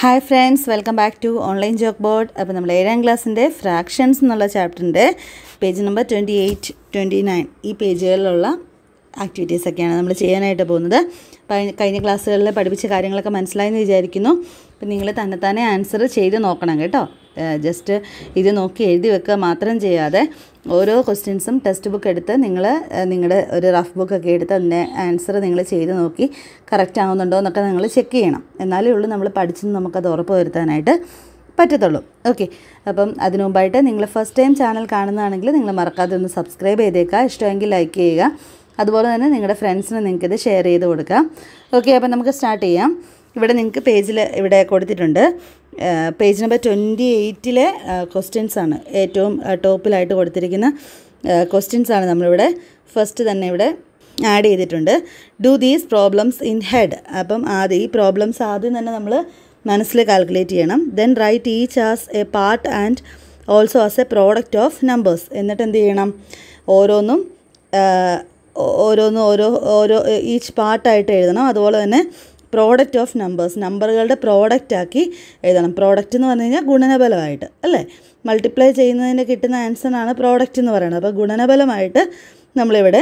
hi friends welcome back to online chalk board അപ്പോൾ നമ്മൾ ഏഴാം ക്ലാസ്സിൻ്റെ ഫ്രാക്ഷൻസ് എന്നുള്ള ചാപ്റ്ററിൻ്റെ page number twenty eight twenty nine ഈ പേജുകളിലുള്ള ആക്ടിവിറ്റീസൊക്കെയാണ് നമ്മൾ ചെയ്യാനായിട്ട് പോകുന്നത് കഴിഞ്ഞ ക്ലാസ്സുകളിൽ പഠിപ്പിച്ച കാര്യങ്ങളൊക്കെ മനസ്സിലായെന്ന് വിചാരിക്കുന്നു അപ്പം നിങ്ങൾ തന്നെത്താനെ ആൻസർ ചെയ്ത് നോക്കണം കേട്ടോ ജസ്റ്റ് ഇത് നോക്കി എഴുതി വെക്കുക മാത്രം ചെയ്യാതെ ഓരോ ക്വസ്റ്റ്യൻസും ടെക്സ്റ്റ് ബുക്ക് എടുത്ത് നിങ്ങൾ നിങ്ങളുടെ ഒരു റഫ് ബുക്കൊക്കെ എടുത്ത് അതിൻ്റെ ആൻസർ നിങ്ങൾ ചെയ്ത് നോക്കി കറക്റ്റ് ആവുന്നുണ്ടോ എന്നൊക്കെ നിങ്ങൾ ചെക്ക് ചെയ്യണം എന്നാലേ ഉള്ളൂ നമ്മൾ പഠിച്ചെന്ന് നമുക്കത് ഉറപ്പ് വരുത്താനായിട്ട് പറ്റത്തുള്ളൂ ഓക്കെ അപ്പം അതിനു മുമ്പായിട്ട് നിങ്ങൾ ഫസ്റ്റ് ടൈം ചാനൽ കാണുന്നതാണെങ്കിൽ നിങ്ങൾ മറക്കാതെ ഒന്ന് സബ്സ്ക്രൈബ് ചെയ്തേക്കുക ഇഷ്ടമെങ്കിൽ ലൈക്ക് ചെയ്യുക അതുപോലെ തന്നെ നിങ്ങളുടെ ഫ്രണ്ട്സിന് നിങ്ങൾക്കിത് ഷെയർ ചെയ്ത് കൊടുക്കുക ഓക്കെ അപ്പം നമുക്ക് സ്റ്റാർട്ട് ചെയ്യാം ഇവിടെ നിങ്ങൾക്ക് പേജിൽ ഇവിടെ കൊടുത്തിട്ടുണ്ട് പേജ് നമ്പർ ട്വൻറ്റി എയ്റ്റിലെ ക്വസ്റ്റ്യൻസാണ് ഏറ്റവും ടോപ്പിലായിട്ട് കൊടുത്തിരിക്കുന്ന ക്വസ്റ്റ്യൻസാണ് നമ്മളിവിടെ ഫസ്റ്റ് തന്നെ ഇവിടെ ആഡ് ചെയ്തിട്ടുണ്ട് do these problems in head അപ്പം ആദ്യം ഈ പ്രോബ്ലംസ് ആദ്യം തന്നെ നമ്മൾ മനസ്സിൽ കാൽക്കുലേറ്റ് ചെയ്യണം then write each as a part and also as a product of numbers എന്നിട്ട് എന്ത് ചെയ്യണം ഓരോന്നും ഓരോന്നും ഓരോ ഓരോ ഈച്ച് പാർട്ടായിട്ട് എഴുതണം അതുപോലെ തന്നെ പ്രോഡക്റ്റ് ഓഫ് നമ്പേഴ്സ് നമ്പറുകളുടെ പ്രോഡക്റ്റാക്കി എഴുതണം പ്രോഡക്റ്റ് എന്ന് പറഞ്ഞു കഴിഞ്ഞാൽ ഗുണനബലമായിട്ട് അല്ലേ മൾട്ടിപ്ലൈ ചെയ്യുന്നതിൻ്റെ കിട്ടുന്ന ആൻസറാണ് പ്രോഡക്റ്റ് എന്ന് പറയുന്നത് അപ്പോൾ ഗുണനബലമായിട്ട് നമ്മളിവിടെ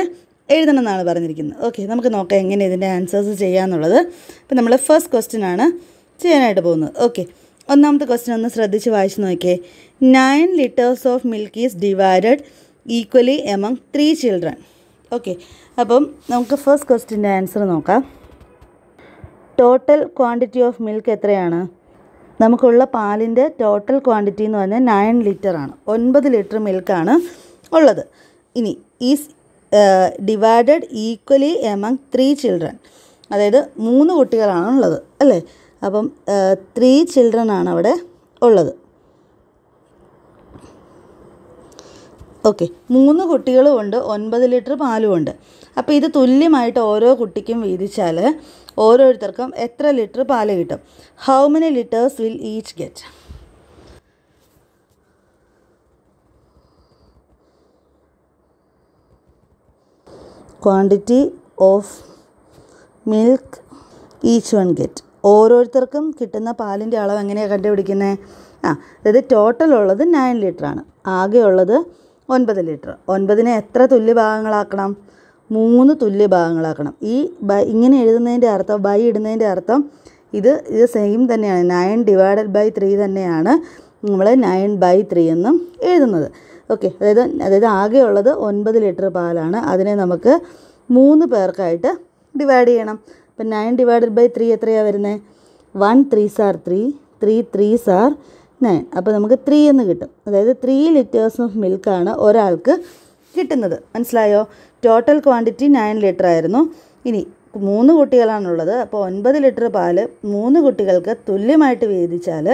എഴുതണം എന്നാണ് പറഞ്ഞിരിക്കുന്നത് ഓക്കെ നമുക്ക് നോക്കാം എങ്ങനെ ഇതിൻ്റെ ആൻസേഴ്സ് ചെയ്യാമെന്നുള്ളത് അപ്പോൾ നമ്മൾ ഫസ്റ്റ് ക്വസ്റ്റ്യൻ ആണ് ചെയ്യാനായിട്ട് പോകുന്നത് ഓക്കെ ഒന്നാമത്തെ ക്വസ്റ്റ്യൻ ഒന്ന് ശ്രദ്ധിച്ച് വായിച്ചു നോക്കിയേ nine liters of milk is divided equally among three children okay അപ്പം നമുക്ക് ഫസ്റ്റ് ക്വസ്റ്റിൻ്റെ ആൻസർ നോക്കാം ടോട്ടൽ ക്വാണ്ടിറ്റി ഓഫ് മിൽക്ക് എത്രയാണ് നമുക്കുള്ള പാലിൻ്റെ ടോട്ടൽ ക്വാണ്ടിറ്റി എന്ന് പറഞ്ഞാൽ നയൻ ലിറ്റർ ആണ് ഒൻപത് ലിറ്റർ മിൽക്കാണ് ഉള്ളത് ഇനി is divided equally among three children അതായത് മൂന്ന് കുട്ടികളാണ് ഉള്ളത് അല്ലേ അപ്പം ത്രീ ചിൽഡ്രൻ ആണ് അവിടെ ഉള്ളത് ഓക്കെ മൂന്ന് കുട്ടികളുമുണ്ട് ഒൻപത് ലിറ്റർ പാലുമുണ്ട് അപ്പോൾ ഇത് തുല്യമായിട്ട് ഓരോ കുട്ടിക്കും വീതിച്ചാൽ ഓരോരുത്തർക്കും എത്ര ലിറ്റർ പാൽ കിട്ടും how many liters will each get quantity of milk each one get ഓരോരുത്തർക്കും കിട്ടുന്ന പാലിൻ്റെ അളവ് എങ്ങനെയാണ് കണ്ടുപിടിക്കുന്നത് ആ അതായത് ടോട്ടൽ ഉള്ളത് നയൻ ലിറ്ററാണ് ആകെയുള്ളത് ഒൻപത് ലിറ്റർ ഒൻപതിനെ എത്ര തുല്യ ഭാഗങ്ങളാക്കണം മൂന്ന് തുല്യ ഭാഗങ്ങളാക്കണം ഈ ബൈ ഇങ്ങനെ എഴുതുന്നതിൻ്റെ അർത്ഥം ബൈ ഇടുന്നതിൻ്റെ അർത്ഥം ഇത് ഇത് സെയിം തന്നെയാണ് നയൻ ഡിവൈഡഡ് ബൈ ത്രീ തന്നെയാണ് നമ്മൾ നയൻ ബൈ ത്രീ എന്നും എഴുതുന്നത് ഓക്കെ അതായത് അതായത് ആകെ ഉള്ളത് ഒൻപത് ലിറ്റർ പാലാണ് അതിനെ നമുക്ക് മൂന്ന് പേർക്കായിട്ട് ഡിവൈഡ് ചെയ്യണം അപ്പം നയൻ ഡിവൈഡഡ് ബൈ ത്രീ എത്രയാണ് വരുന്നത് one three are three three are സാർ നയൻ അപ്പോൾ നമുക്ക് ത്രീ എന്ന് കിട്ടും അതായത് ത്രീ ലിറ്റേഴ്സ് ഓഫ് മിൽക്കാണ് ഒരാൾക്ക് കിട്ടുന്നത് മനസ്സിലായോ ടോട്ടൽ ക്വാണ്ടിറ്റി നയൻ ലിറ്റർ ആയിരുന്നു ഇനി മൂന്ന് കുട്ടികളാണുള്ളത് അപ്പോൾ ഒൻപത് ലിറ്റർ പാൽ മൂന്ന് കുട്ടികൾക്ക് തുല്യമായിട്ട് വീതിച്ചാൽ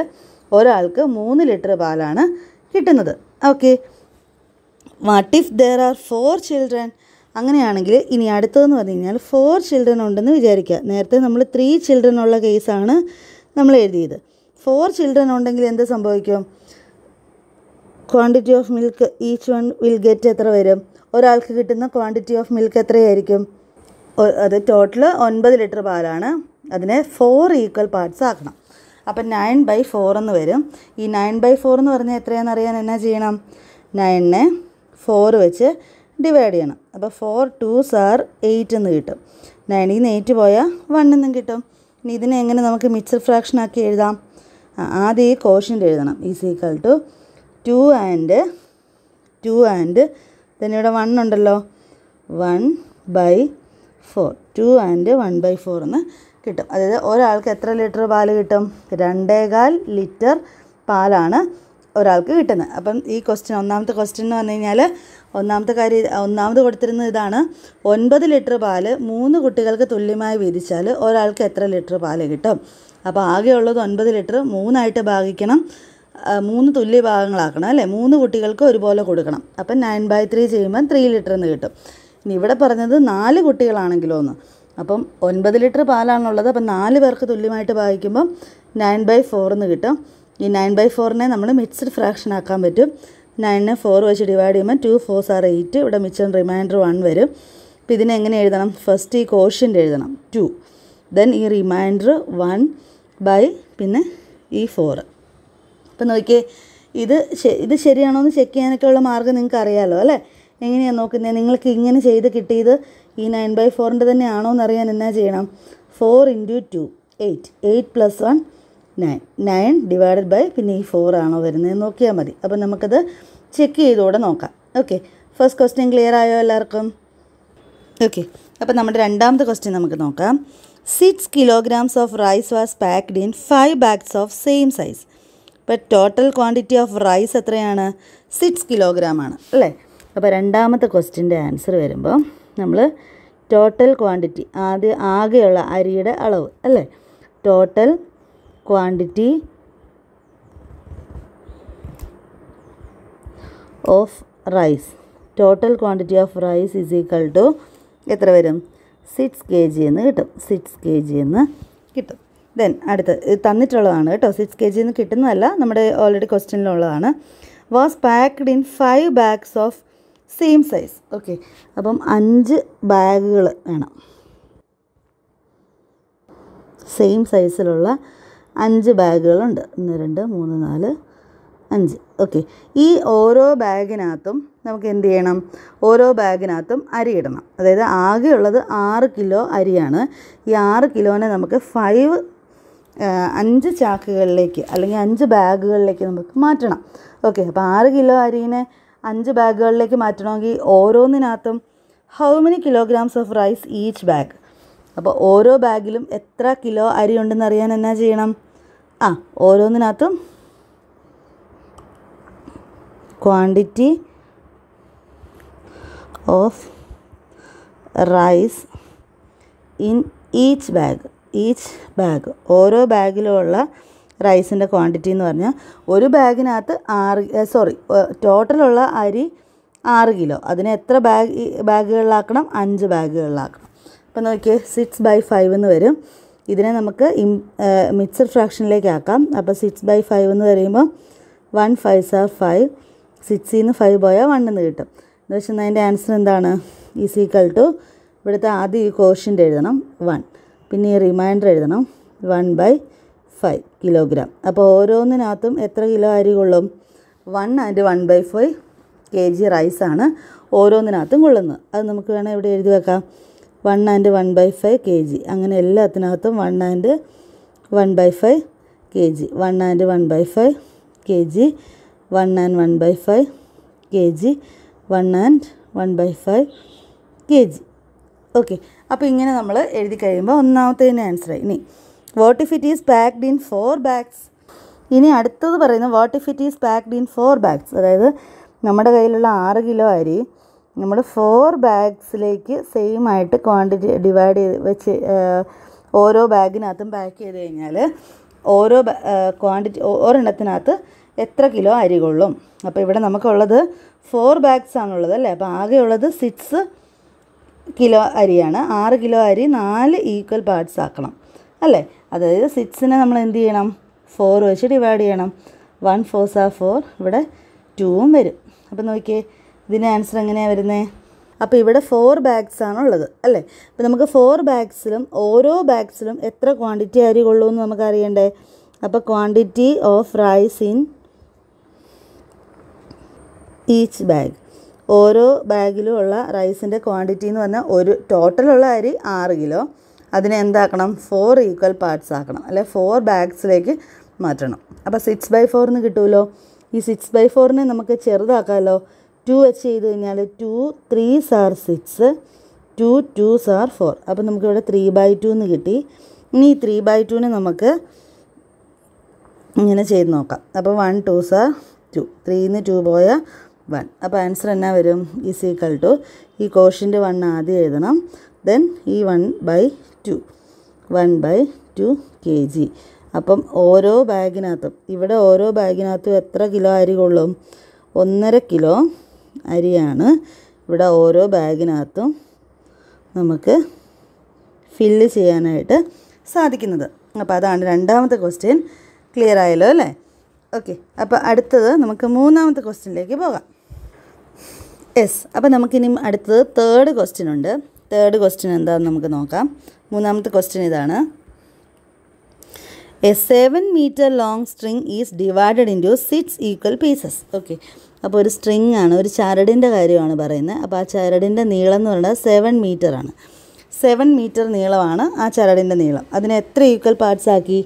ഒരാൾക്ക് മൂന്ന് ലിറ്റർ പാലാണ് കിട്ടുന്നത് okay what if there are four children അങ്ങനെയാണെങ്കിൽ ഇനി അടുത്തതെന്ന് പറഞ്ഞു കഴിഞ്ഞാൽ ഫോർ ചിൽഡ്രൻ ഉണ്ടെന്ന് വിചാരിക്കുക നേരത്തെ നമ്മൾ ത്രീ ചിൽഡ്രൻ ഉള്ള കേസാണ് നമ്മൾ എഴുതിയത് ഫോർ ചിൽഡ്രൻ ഉണ്ടെങ്കിൽ എന്ത് സംഭവിക്കും quantity of milk each one will get എത്ര വരും ഒരാൾക്ക് കിട്ടുന്ന ക്വാണ്ടിറ്റി ഓഫ് മിൽക്ക് എത്രയായിരിക്കും അത് ടോട്ടൽ ഒൻപത് ലിറ്റർ പാലാണ് അതിനെ ഫോർ ഈക്വൽ പാർട്സ് ആക്കണം അപ്പം നയൻ ബൈ ഫോർ എന്ന് വരും ഈ നയൻ ബൈ ഫോർ എന്ന് പറഞ്ഞാൽ എത്രയാണെന്ന് അറിയാൻ എന്നാ ചെയ്യണം നയനെ ഫോർ വെച്ച് ഡിവൈഡ് ചെയ്യണം അപ്പോൾ ഫോർ ടു ആർ എയ്റ്റ് എന്ന് കിട്ടും നയനിൽ നിന്ന് എയ്റ്റ് പോയാൽ വൺ എന്നും കിട്ടും ഇനി ഇതിനെ എങ്ങനെ നമുക്ക് മിക്സർ ഫ്രാക്ഷൻ ആക്കി എഴുതാം ആദ്യം ഈ കോഷൻ്റെ എഴുതണം is equal to two and two and then ഇവിടെ വൺ ഉണ്ടല്ലോ one by four two and one by four എന്ന് കിട്ടും അതായത് ഒരാൾക്ക് എത്ര ലിറ്റർ പാൽ കിട്ടും രണ്ടേകാൽ ലിറ്റർ പാലാണ് ഒരാൾക്ക് കിട്ടുന്നത് അപ്പം ഈ ക്വസ്റ്റ്യൻ ഒന്നാമത്തെ ക്വസ്റ്റ്യൻ എന്ന് പറഞ്ഞു കഴിഞ്ഞാൽ ഒന്നാമത്തെ കാര്യം ഒന്നാമത് കൊടുത്തിരുന്നത് ഇതാണ് ഒൻപത് ലിറ്റർ പാല് മൂന്ന് കുട്ടികൾക്ക് തുല്യമായി വീതിച്ചാൽ ഒരാൾക്ക് എത്ര ലിറ്റർ പാല് കിട്ടും അപ്പോൾ ആകെയുള്ളത് ഒൻപത് ലിറ്റർ മൂന്നായിട്ട് ഭാഗിക്കണം മൂന്ന് തുല്യ ഭാഗങ്ങളാക്കണം അല്ലേ മൂന്ന് കുട്ടികൾക്ക് ഒരുപോലെ കൊടുക്കണം അപ്പം നയൻ ബൈ ത്രീ ചെയ്യുമ്പോൾ ത്രീ ലിറ്റർ എന്ന് കിട്ടും ഇനി ഇവിടെ പറഞ്ഞത് നാല് കുട്ടികളാണെങ്കിലോ ഒന്ന് അപ്പം ഒൻപത് ലിറ്റർ പാലാണുള്ളത് അപ്പം നാല് പേർക്ക് തുല്യമായിട്ട് വായിക്കുമ്പം നയൻ ബൈ ഫോർ എന്ന് കിട്ടും ഈ നയൻ ബൈ ഫോറിനെ നമ്മൾ മിക്സ്ഡ് ഫ്രാക്ഷൻ ആക്കാൻ പറ്റും നയനെ ഫോർ വെച്ച് ഡിവൈഡ് ചെയ്യുമ്പോൾ ടു ഫോർ ആർ എയ്റ്റ് ഇവിടെ മിച്ചം റിമൈൻഡർ വൺ വരും അപ്പോൾ ഇതിനെ എങ്ങനെ എഴുതണം ഫസ്റ്റ് ഈ കോഷ്യൻ്റെ എഴുതണം ടു ദെൻ ഈ റിമൈൻഡർ വൺ ബൈ പിന്നെ ഈ ഫോറ് ഇപ്പം നോക്കിയേ ഇത് ഇത് ശരിയാണോ എന്ന് ചെക്ക് ചെയ്യാനൊക്കെ ഉള്ള മാർഗ്ഗം നിങ്ങൾക്ക് അറിയാമല്ലോ അല്ലേ എങ്ങനെയാണ് നോക്കുന്നത് നിങ്ങൾക്ക് ഇങ്ങനെ ചെയ്ത് കിട്ടിയത് ഈ നയൻ ബൈ ഫോറിൻ്റെ തന്നെ ആണോ എന്നറിയാൻ എന്നാ ചെയ്യണം four into two eight eight plus one nine nine divided by പിന്നെ ഈ ഫോർ ആണോ വരുന്നത് നോക്കിയാൽ മതി അപ്പം നമുക്കത് ചെക്ക് ചെയ്തുകൂടെ നോക്കാം ഓക്കെ ഫസ്റ്റ് ക്വസ്റ്റ്യൻ ക്ലിയർ ആയോ എല്ലാവർക്കും ഓക്കെ അപ്പോൾ നമ്മുടെ രണ്ടാമത്തെ ക്വസ്റ്റ്യൻ നമുക്ക് നോക്കാം six kilograms of rice was packed in five bags of same size അപ്പോൾ ടോട്ടൽ ക്വാണ്ടിറ്റി ഓഫ് റൈസ് എത്രയാണ് സിക്സ് കിലോഗ്രാം ആണ് അല്ലേ അപ്പോൾ രണ്ടാമത്തെ ക്വസ്റ്റിൻ്റെ ആൻസർ വരുമ്പോൾ നമ്മൾ ടോട്ടൽ ക്വാണ്ടിറ്റി ആദ്യ ആകെയുള്ള അരിയുടെ അളവ് അല്ലേ total quantity of rice total quantity of rice is equal to എത്ര വരും സിക്സ് കെ ജി എന്ന് കിട്ടും സിക്സ് കെ ജി എന്ന് കിട്ടും ദെൻ അടുത്ത് തന്നിട്ടുള്ളതാണ് കേട്ടോ സിക്സ് കെ ജിന്ന് കിട്ടുന്നതല്ല നമ്മുടെ ഓൾറെഡി ക്വസ്റ്റ്യനിലുള്ളതാണ് was packed in five bags of same size okay അപ്പം അഞ്ച് ബാഗുകൾ വേണം സെയിം സൈസിലുള്ള അഞ്ച് ബാഗുകളുണ്ട് ഒന്ന് രണ്ട് മൂന്ന് നാല് അഞ്ച് ഓക്കെ ഈ ഓരോ ബാഗിനകത്തും നമുക്ക് എന്ത് ചെയ്യണം ഓരോ ബാഗിനകത്തും അരി ഇടണം അതായത് ആകെയുള്ളത് ആറ് കിലോ അരിയാണ് ഈ ആറ് കിലോനെ നമുക്ക് ഫൈവ് അഞ്ച് ചാക്കുകളിലേക്ക് അല്ലെങ്കിൽ അഞ്ച് ബാഗുകളിലേക്ക് നമുക്ക് മാറ്റണം ഓക്കെ അപ്പോൾ ആറ് കിലോ അരിനെ അഞ്ച് ബാഗുകളിലേക്ക് മാറ്റണമെങ്കിൽ ഓരോന്നിനകത്തും how many kilograms of rice each bag അപ്പോൾ ഓരോ ബാഗിലും എത്ര കിലോ അരി ഉണ്ടെന്ന് അറിയാൻ എന്നാ ചെയ്യണം ആ ഓരോന്നിനകത്തും quantity of rice in each bag each bag ഓരോ ബാഗിലുള്ള റൈസിൻ്റെ ക്വാണ്ടിറ്റി എന്ന് പറഞ്ഞാൽ ഒരു ബാഗിനകത്ത് ആറ് സോറി ടോട്ടലുള്ള അരി ആറ് കിലോ അതിന് എത്ര ബാഗ് ബാഗുകളിലാക്കണം അഞ്ച് ബാഗുകളിലാക്കണം അപ്പോൾ നോക്കിയേ സിക്സ് ബൈ ഫൈവ് എന്ന് വരും ഇതിനെ നമുക്ക് ഇം മിക്സഡ് ഫ്രാക്ഷനിലേക്ക് ആക്കാം അപ്പോൾ സിക്സ് ബൈ ഫൈവ് എന്ന് പറയുമ്പോൾ വൺ ഫൈവ് സാർ ഫൈവ് സിക്സിൽ നിന്ന് ഫൈവ് പോയാൽ വൺ എന്ന് കിട്ടും എന്ന് വെച്ചാൽ അതിൻ്റെ ആൻസർ എന്താണ് ഈസ് ഈക്വൽ ടു ഇവിടുത്തെ ആദ്യം ഈ കോഷ്യൻ്റ് എഴുതണം വൺ പിന്നെ ഈ റിമൈൻഡർ എഴുതണം വൺ ബൈ ഫൈവ് കിലോഗ്രാം അപ്പോൾ ഓരോന്നിനകത്തും എത്ര കിലോ അരി കൊള്ളും one and one by five K G റൈസാണ് ഓരോന്നിനകത്തും കൊള്ളുന്നത് അത് നമുക്ക് വേണമെങ്കിൽ ഇവിടെ എഴുതി വെക്കാം one and one by five K G അങ്ങനെ എല്ലാത്തിനകത്തും one and one by five K G one and one by five K G one and one by five K G one and one by five K G okay അപ്പോൾ ഇങ്ങനെ നമ്മൾ എഴുതി കഴിയുമ്പോൾ ഒന്നാമത്തേന് തന്നെ ആൻസറായി ഇനി what if it is packed in four bags ഇനി അടുത്തത് പറയുന്നത് what if it is packed in four bags അതായത് നമ്മുടെ കയ്യിലുള്ള ആറ് കിലോ അരി നമ്മൾ ഫോർ ബാഗ്സിലേക്ക് സെയിം ആയിട്ട് ക്വാണ്ടിറ്റി ഡിവൈഡ് ചെയ്ത് വെച്ച് ഓരോ ബാഗിനകത്തും പാക്ക് ചെയ്ത് കഴിഞ്ഞാൽ ഓരോ ക്വാണ്ടിറ്റി ഒരെണ്ണത്തിനകത്ത് എത്ര കിലോ അരി കൊള്ളും അപ്പോൾ ഇവിടെ നമുക്കുള്ളത് ഫോർ ബാഗ്സ് ആണുള്ളത് അല്ലേ അപ്പോൾ ആകെയുള്ളത് സിക്സ് കിലോ അരിയാണ് ആറ് കിലോ അരി നാല് ഈക്വൽ പാർട്സ് ആക്കണം അല്ലേ അതായത് സിക്സിനെ നമ്മൾ എന്ത് ചെയ്യണം ഫോർ വെച്ച് ഡിവൈഡ് ചെയ്യണം വൺ ഫോർ സാ ഫോർ ഇവിടെ ടൂവും വരും അപ്പം നോക്കിയേ ഇതിൻ്റെ ആൻസർ എങ്ങനെയാണ് വരുന്നത് അപ്പോൾ ഇവിടെ ഫോർ ബാഗ്സ് ആണുള്ളത് അല്ലേ അപ്പോൾ നമുക്ക് ഫോർ ബാഗ്സിലും ഓരോ ബാഗ്സിലും എത്ര ക്വാണ്ടിറ്റി അരി കൊള്ളുമെന്ന് നമുക്ക് അറിയണ്ടേ അപ്പോൾ quantity of rice in each bag ഓരോ ബാഗിലും ഉള്ള റൈസിൻ്റെ ക്വാണ്ടിറ്റി എന്ന് പറഞ്ഞാൽ ഒരു ടോട്ടലുള്ള അരി ആറ് കിലോ അതിനെ എന്താക്കണം ഫോർ ഈക്വൽ പാർട്സ് ആക്കണം അല്ലെ ഫോർ ബാഗ്സിലേക്ക് മാറ്റണം അപ്പോൾ സിക്സ് ബൈ ഫോറിന് കിട്ടുമല്ലോ ഈ സിക്സ് ബൈ ഫോറിനെ നമുക്ക് ചെറുതാക്കാമല്ലോ ടു വെച്ച് ചെയ്ത് കഴിഞ്ഞാൽ two three are six two two are four അപ്പോൾ നമുക്കിവിടെ ത്രീ ബൈ ടു എന്ന് കിട്ടി ഇനി ഈ ത്രീ ബൈ ടുവിന് നമുക്ക് ഇങ്ങനെ ചെയ്ത് നോക്കാം അപ്പോൾ വൺ ടു സാർ ടു ത്രീന്ന് ടു പോയാൽ വൺ അപ്പോൾ ആൻസർ എന്നാ വരും ഈസ് ഈക്വൽ ടു ഈ കോഷിൻ്റെ വൺ ആദ്യം എഴുതണം ദെൻ ഈ one by two one by two K G അപ്പം ഓരോ ബാഗിനകത്തും ഇവിടെ ഓരോ ബാഗിനകത്തും എത്ര കിലോ അരി കൊള്ളും ഒന്നര കിലോ അരിയാണ് ഇവിടെ ഓരോ ബാഗിനകത്തും നമുക്ക് ഫില്ല് ചെയ്യാനായിട്ട് സാധിക്കുന്നത് അപ്പോൾ അതാണ് രണ്ടാമത്തെ ക്വസ്റ്റ്യൻ ക്ലിയർ ആയല്ലോ അല്ലേ ഓക്കെ അപ്പോൾ അടുത്തത് നമുക്ക് മൂന്നാമത്തെ ക്വസ്റ്റ്യനിലേക്ക് പോകാം യെസ് അപ്പോൾ നമുക്കിനി അടുത്തത് തേർഡ് ക്വസ്റ്റ്യൻ ഉണ്ട് തേർഡ് ക്വസ്റ്റ്യൻ എന്താണെന്ന് നമുക്ക് നോക്കാം മൂന്നാമത്തെ ക്വസ്റ്റ്യൻ ഇതാണ് a seven meter long string is divided into six equal pieces okay അപ്പോൾ ഒരു സ്ട്രിങ് ആണ് ഒരു ചരടിൻ്റെ കാര്യമാണ് പറയുന്നത് അപ്പോൾ ആ ചരടിൻ്റെ നീളം എന്ന് പറയുന്നത് സെവൻ മീറ്ററാണ് സെവൻ മീറ്റർ നീളമാണ് ആ ചരടിൻ്റെ നീളം അതിനെ എത്ര ഈക്വൽ പാർട്സ് ആക്കി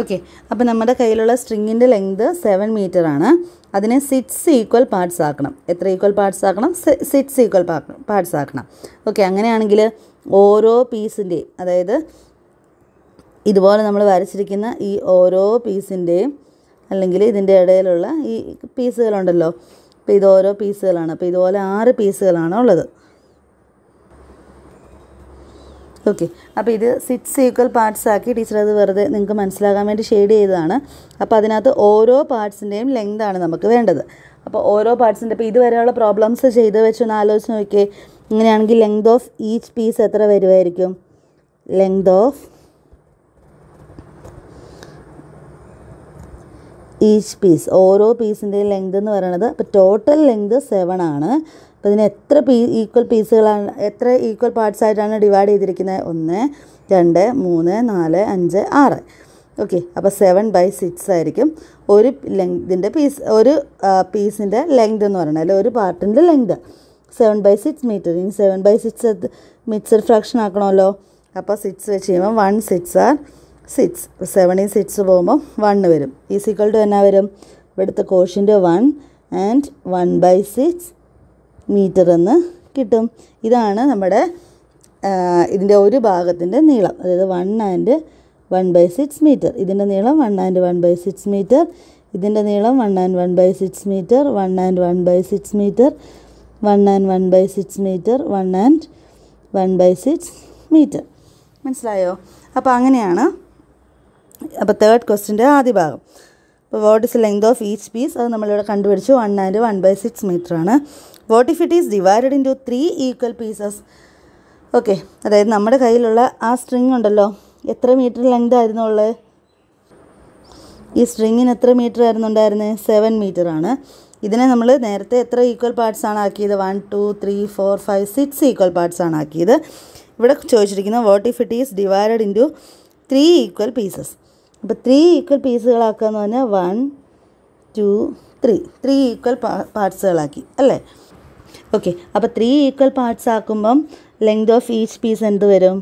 ഓക്കെ അപ്പോൾ നമ്മുടെ കയ്യിലുള്ള സ്ട്രിങ്ങിൻ്റെ ലെങ്ത് സെവൻ മീറ്റർ ആണ് അതിനെ സിറ്റ്സ് ഈക്വൽ പാർട്സ് ആക്കണം എത്ര ഈക്വൽ പാർട്സ് ആക്കണം സിറ്റ്സ് ഈക്വൽ പാർട്സ് ആക്കണം ഓക്കെ അങ്ങനെയാണെങ്കിൽ ഓരോ പീസിൻ്റെയും അതായത് ഇതുപോലെ നമ്മൾ വരച്ചിരിക്കുന്ന ഈ ഓരോ പീസിൻ്റെയും അല്ലെങ്കിൽ ഇതിൻ്റെ ഇടയിലുള്ള ഈ പീസുകളുണ്ടല്ലോ അപ്പോൾ ഇത് ഓരോ പീസുകളാണ് അപ്പോൾ ഇതുപോലെ ആറ് പീസുകളാണ് ഉള്ളത് ഓക്കെ അപ്പോൾ ഇത് സിക്സ് ഈക്വൽ പാർട്സ് ആക്കി ടീച്ചർ അത് വെറുതെ നിങ്ങൾക്ക് മനസ്സിലാകാൻ വേണ്ടി ഷെയ്ഡ് ചെയ്തതാണ് അപ്പോൾ അതിനകത്ത് ഓരോ പാർട്സിൻ്റെയും ആണ് നമുക്ക് വേണ്ടത് അപ്പോൾ ഓരോ പാർട്സിൻ്റെ ഇപ്പോൾ ഇതുവരെയുള്ള പ്രോബ്ലംസ് ചെയ്ത് വെച്ചൊന്ന് ആലോചിച്ച് നോക്കിയേ ഇങ്ങനെയാണെങ്കിൽ ലെങ്ത് ഓഫ് ഈച്ച് പീസ് എത്ര വരുമായിരിക്കും ലെങ്ത് ഓഫ് ഈച്ച് പീസ് ഓരോ പീസിൻ്റെയും ലെങ്ത് എന്ന് പറയണത് അപ്പോൾ ടോട്ടൽ ലെങ്ത് സെവൻ ആണ് അപ്പോൾ ഇതിന് എത്ര പീ ഈക്വൽ പീസുകളാണ് എത്ര ഈക്വൽ പാർട്സ് ആയിട്ടാണ് ഡിവൈഡ് ചെയ്തിരിക്കുന്നത് ഒന്ന് രണ്ട് മൂന്ന് നാല് അഞ്ച് ആറ് ഓക്കെ അപ്പോൾ സെവൻ ബൈ സിക്സ് ആയിരിക്കും ഒരു ലെങ്തിൻ്റെ പീസ് ഒരു പീസിൻ്റെ ലെങ്ത് എന്ന് പറയുന്നത് അല്ലെങ്കിൽ ഒരു പാർട്ടിൻ്റെ length seven by six meter ഇനി seven by six mixed fraction ആക്കണമല്ലോ അപ്പോൾ സിക്സ് വെച്ച് ചെയ്യുമ്പോൾ വൺ സിക്സ് ആർ സിക്സ് സെവനിൽ സിക്സ് പോകുമ്പോൾ വണ്ണ് വരും ഈസിക്വൽ ടു എന്നാ വരും ഇവിടുത്തെ കോഷിൻ്റെ one and one by six meter എന്ന് കിട്ടും ഇതാണ് നമ്മുടെ ഇതിൻ്റെ ഒരു ഭാഗത്തിൻ്റെ നീളം അതായത് one and one by six meter ഇതിൻ്റെ നീളം one and one by six meter ഇതിൻ്റെ നീളം one and one by six meter one and one by six meter one and one by six meter one and one by six meter മനസ്സിലായോ അപ്പോൾ അങ്ങനെയാണ് അപ്പോൾ third ക്വസ്റ്റിൻ്റെ ആദ്യ ഭാഗം അപ്പോൾ what is length of each piece അത് നമ്മളിവിടെ കണ്ടുപിടിച്ചു one and one by six ആണ് what if it is divided to three equal pieces okay അതായത് നമ്മുടെ കയ്യിലുള്ള ആ സ്ട്രിങ് ഉണ്ടല്ലോ എത്ര മീറ്റർ ലെങ്ത് ആയിരുന്നു ഉള്ളത് ഈ സ്ട്രിങ്ങിന് എത്ര മീറ്റർ ആയിരുന്നു ഉണ്ടായിരുന്നത് സെവൻ മീറ്റർ ആണ് ഇതിനെ നമ്മൾ നേരത്തെ എത്ര ഈക്വൽ പാർട്സ് ആണ് ആക്കിയത് one two three four five six equal parts ആണ് ആക്കിയത് ഇവിടെ ചോദിച്ചിരിക്കുന്ന what if it is divided to three equal pieces അപ്പോൾ ത്രീ ഈക്വൽ പീസുകളാക്കുക എന്ന് പറഞ്ഞാൽ one two three three equal പാർട്സുകളാക്കി അല്ലേ ഓക്കെ അപ്പോൾ ത്രീ ഈക്വൽ പാർട്സ് ആക്കുമ്പം ലെങ്ത് ഓഫ് ഈച്ച് പീസ് എന്ത് വരും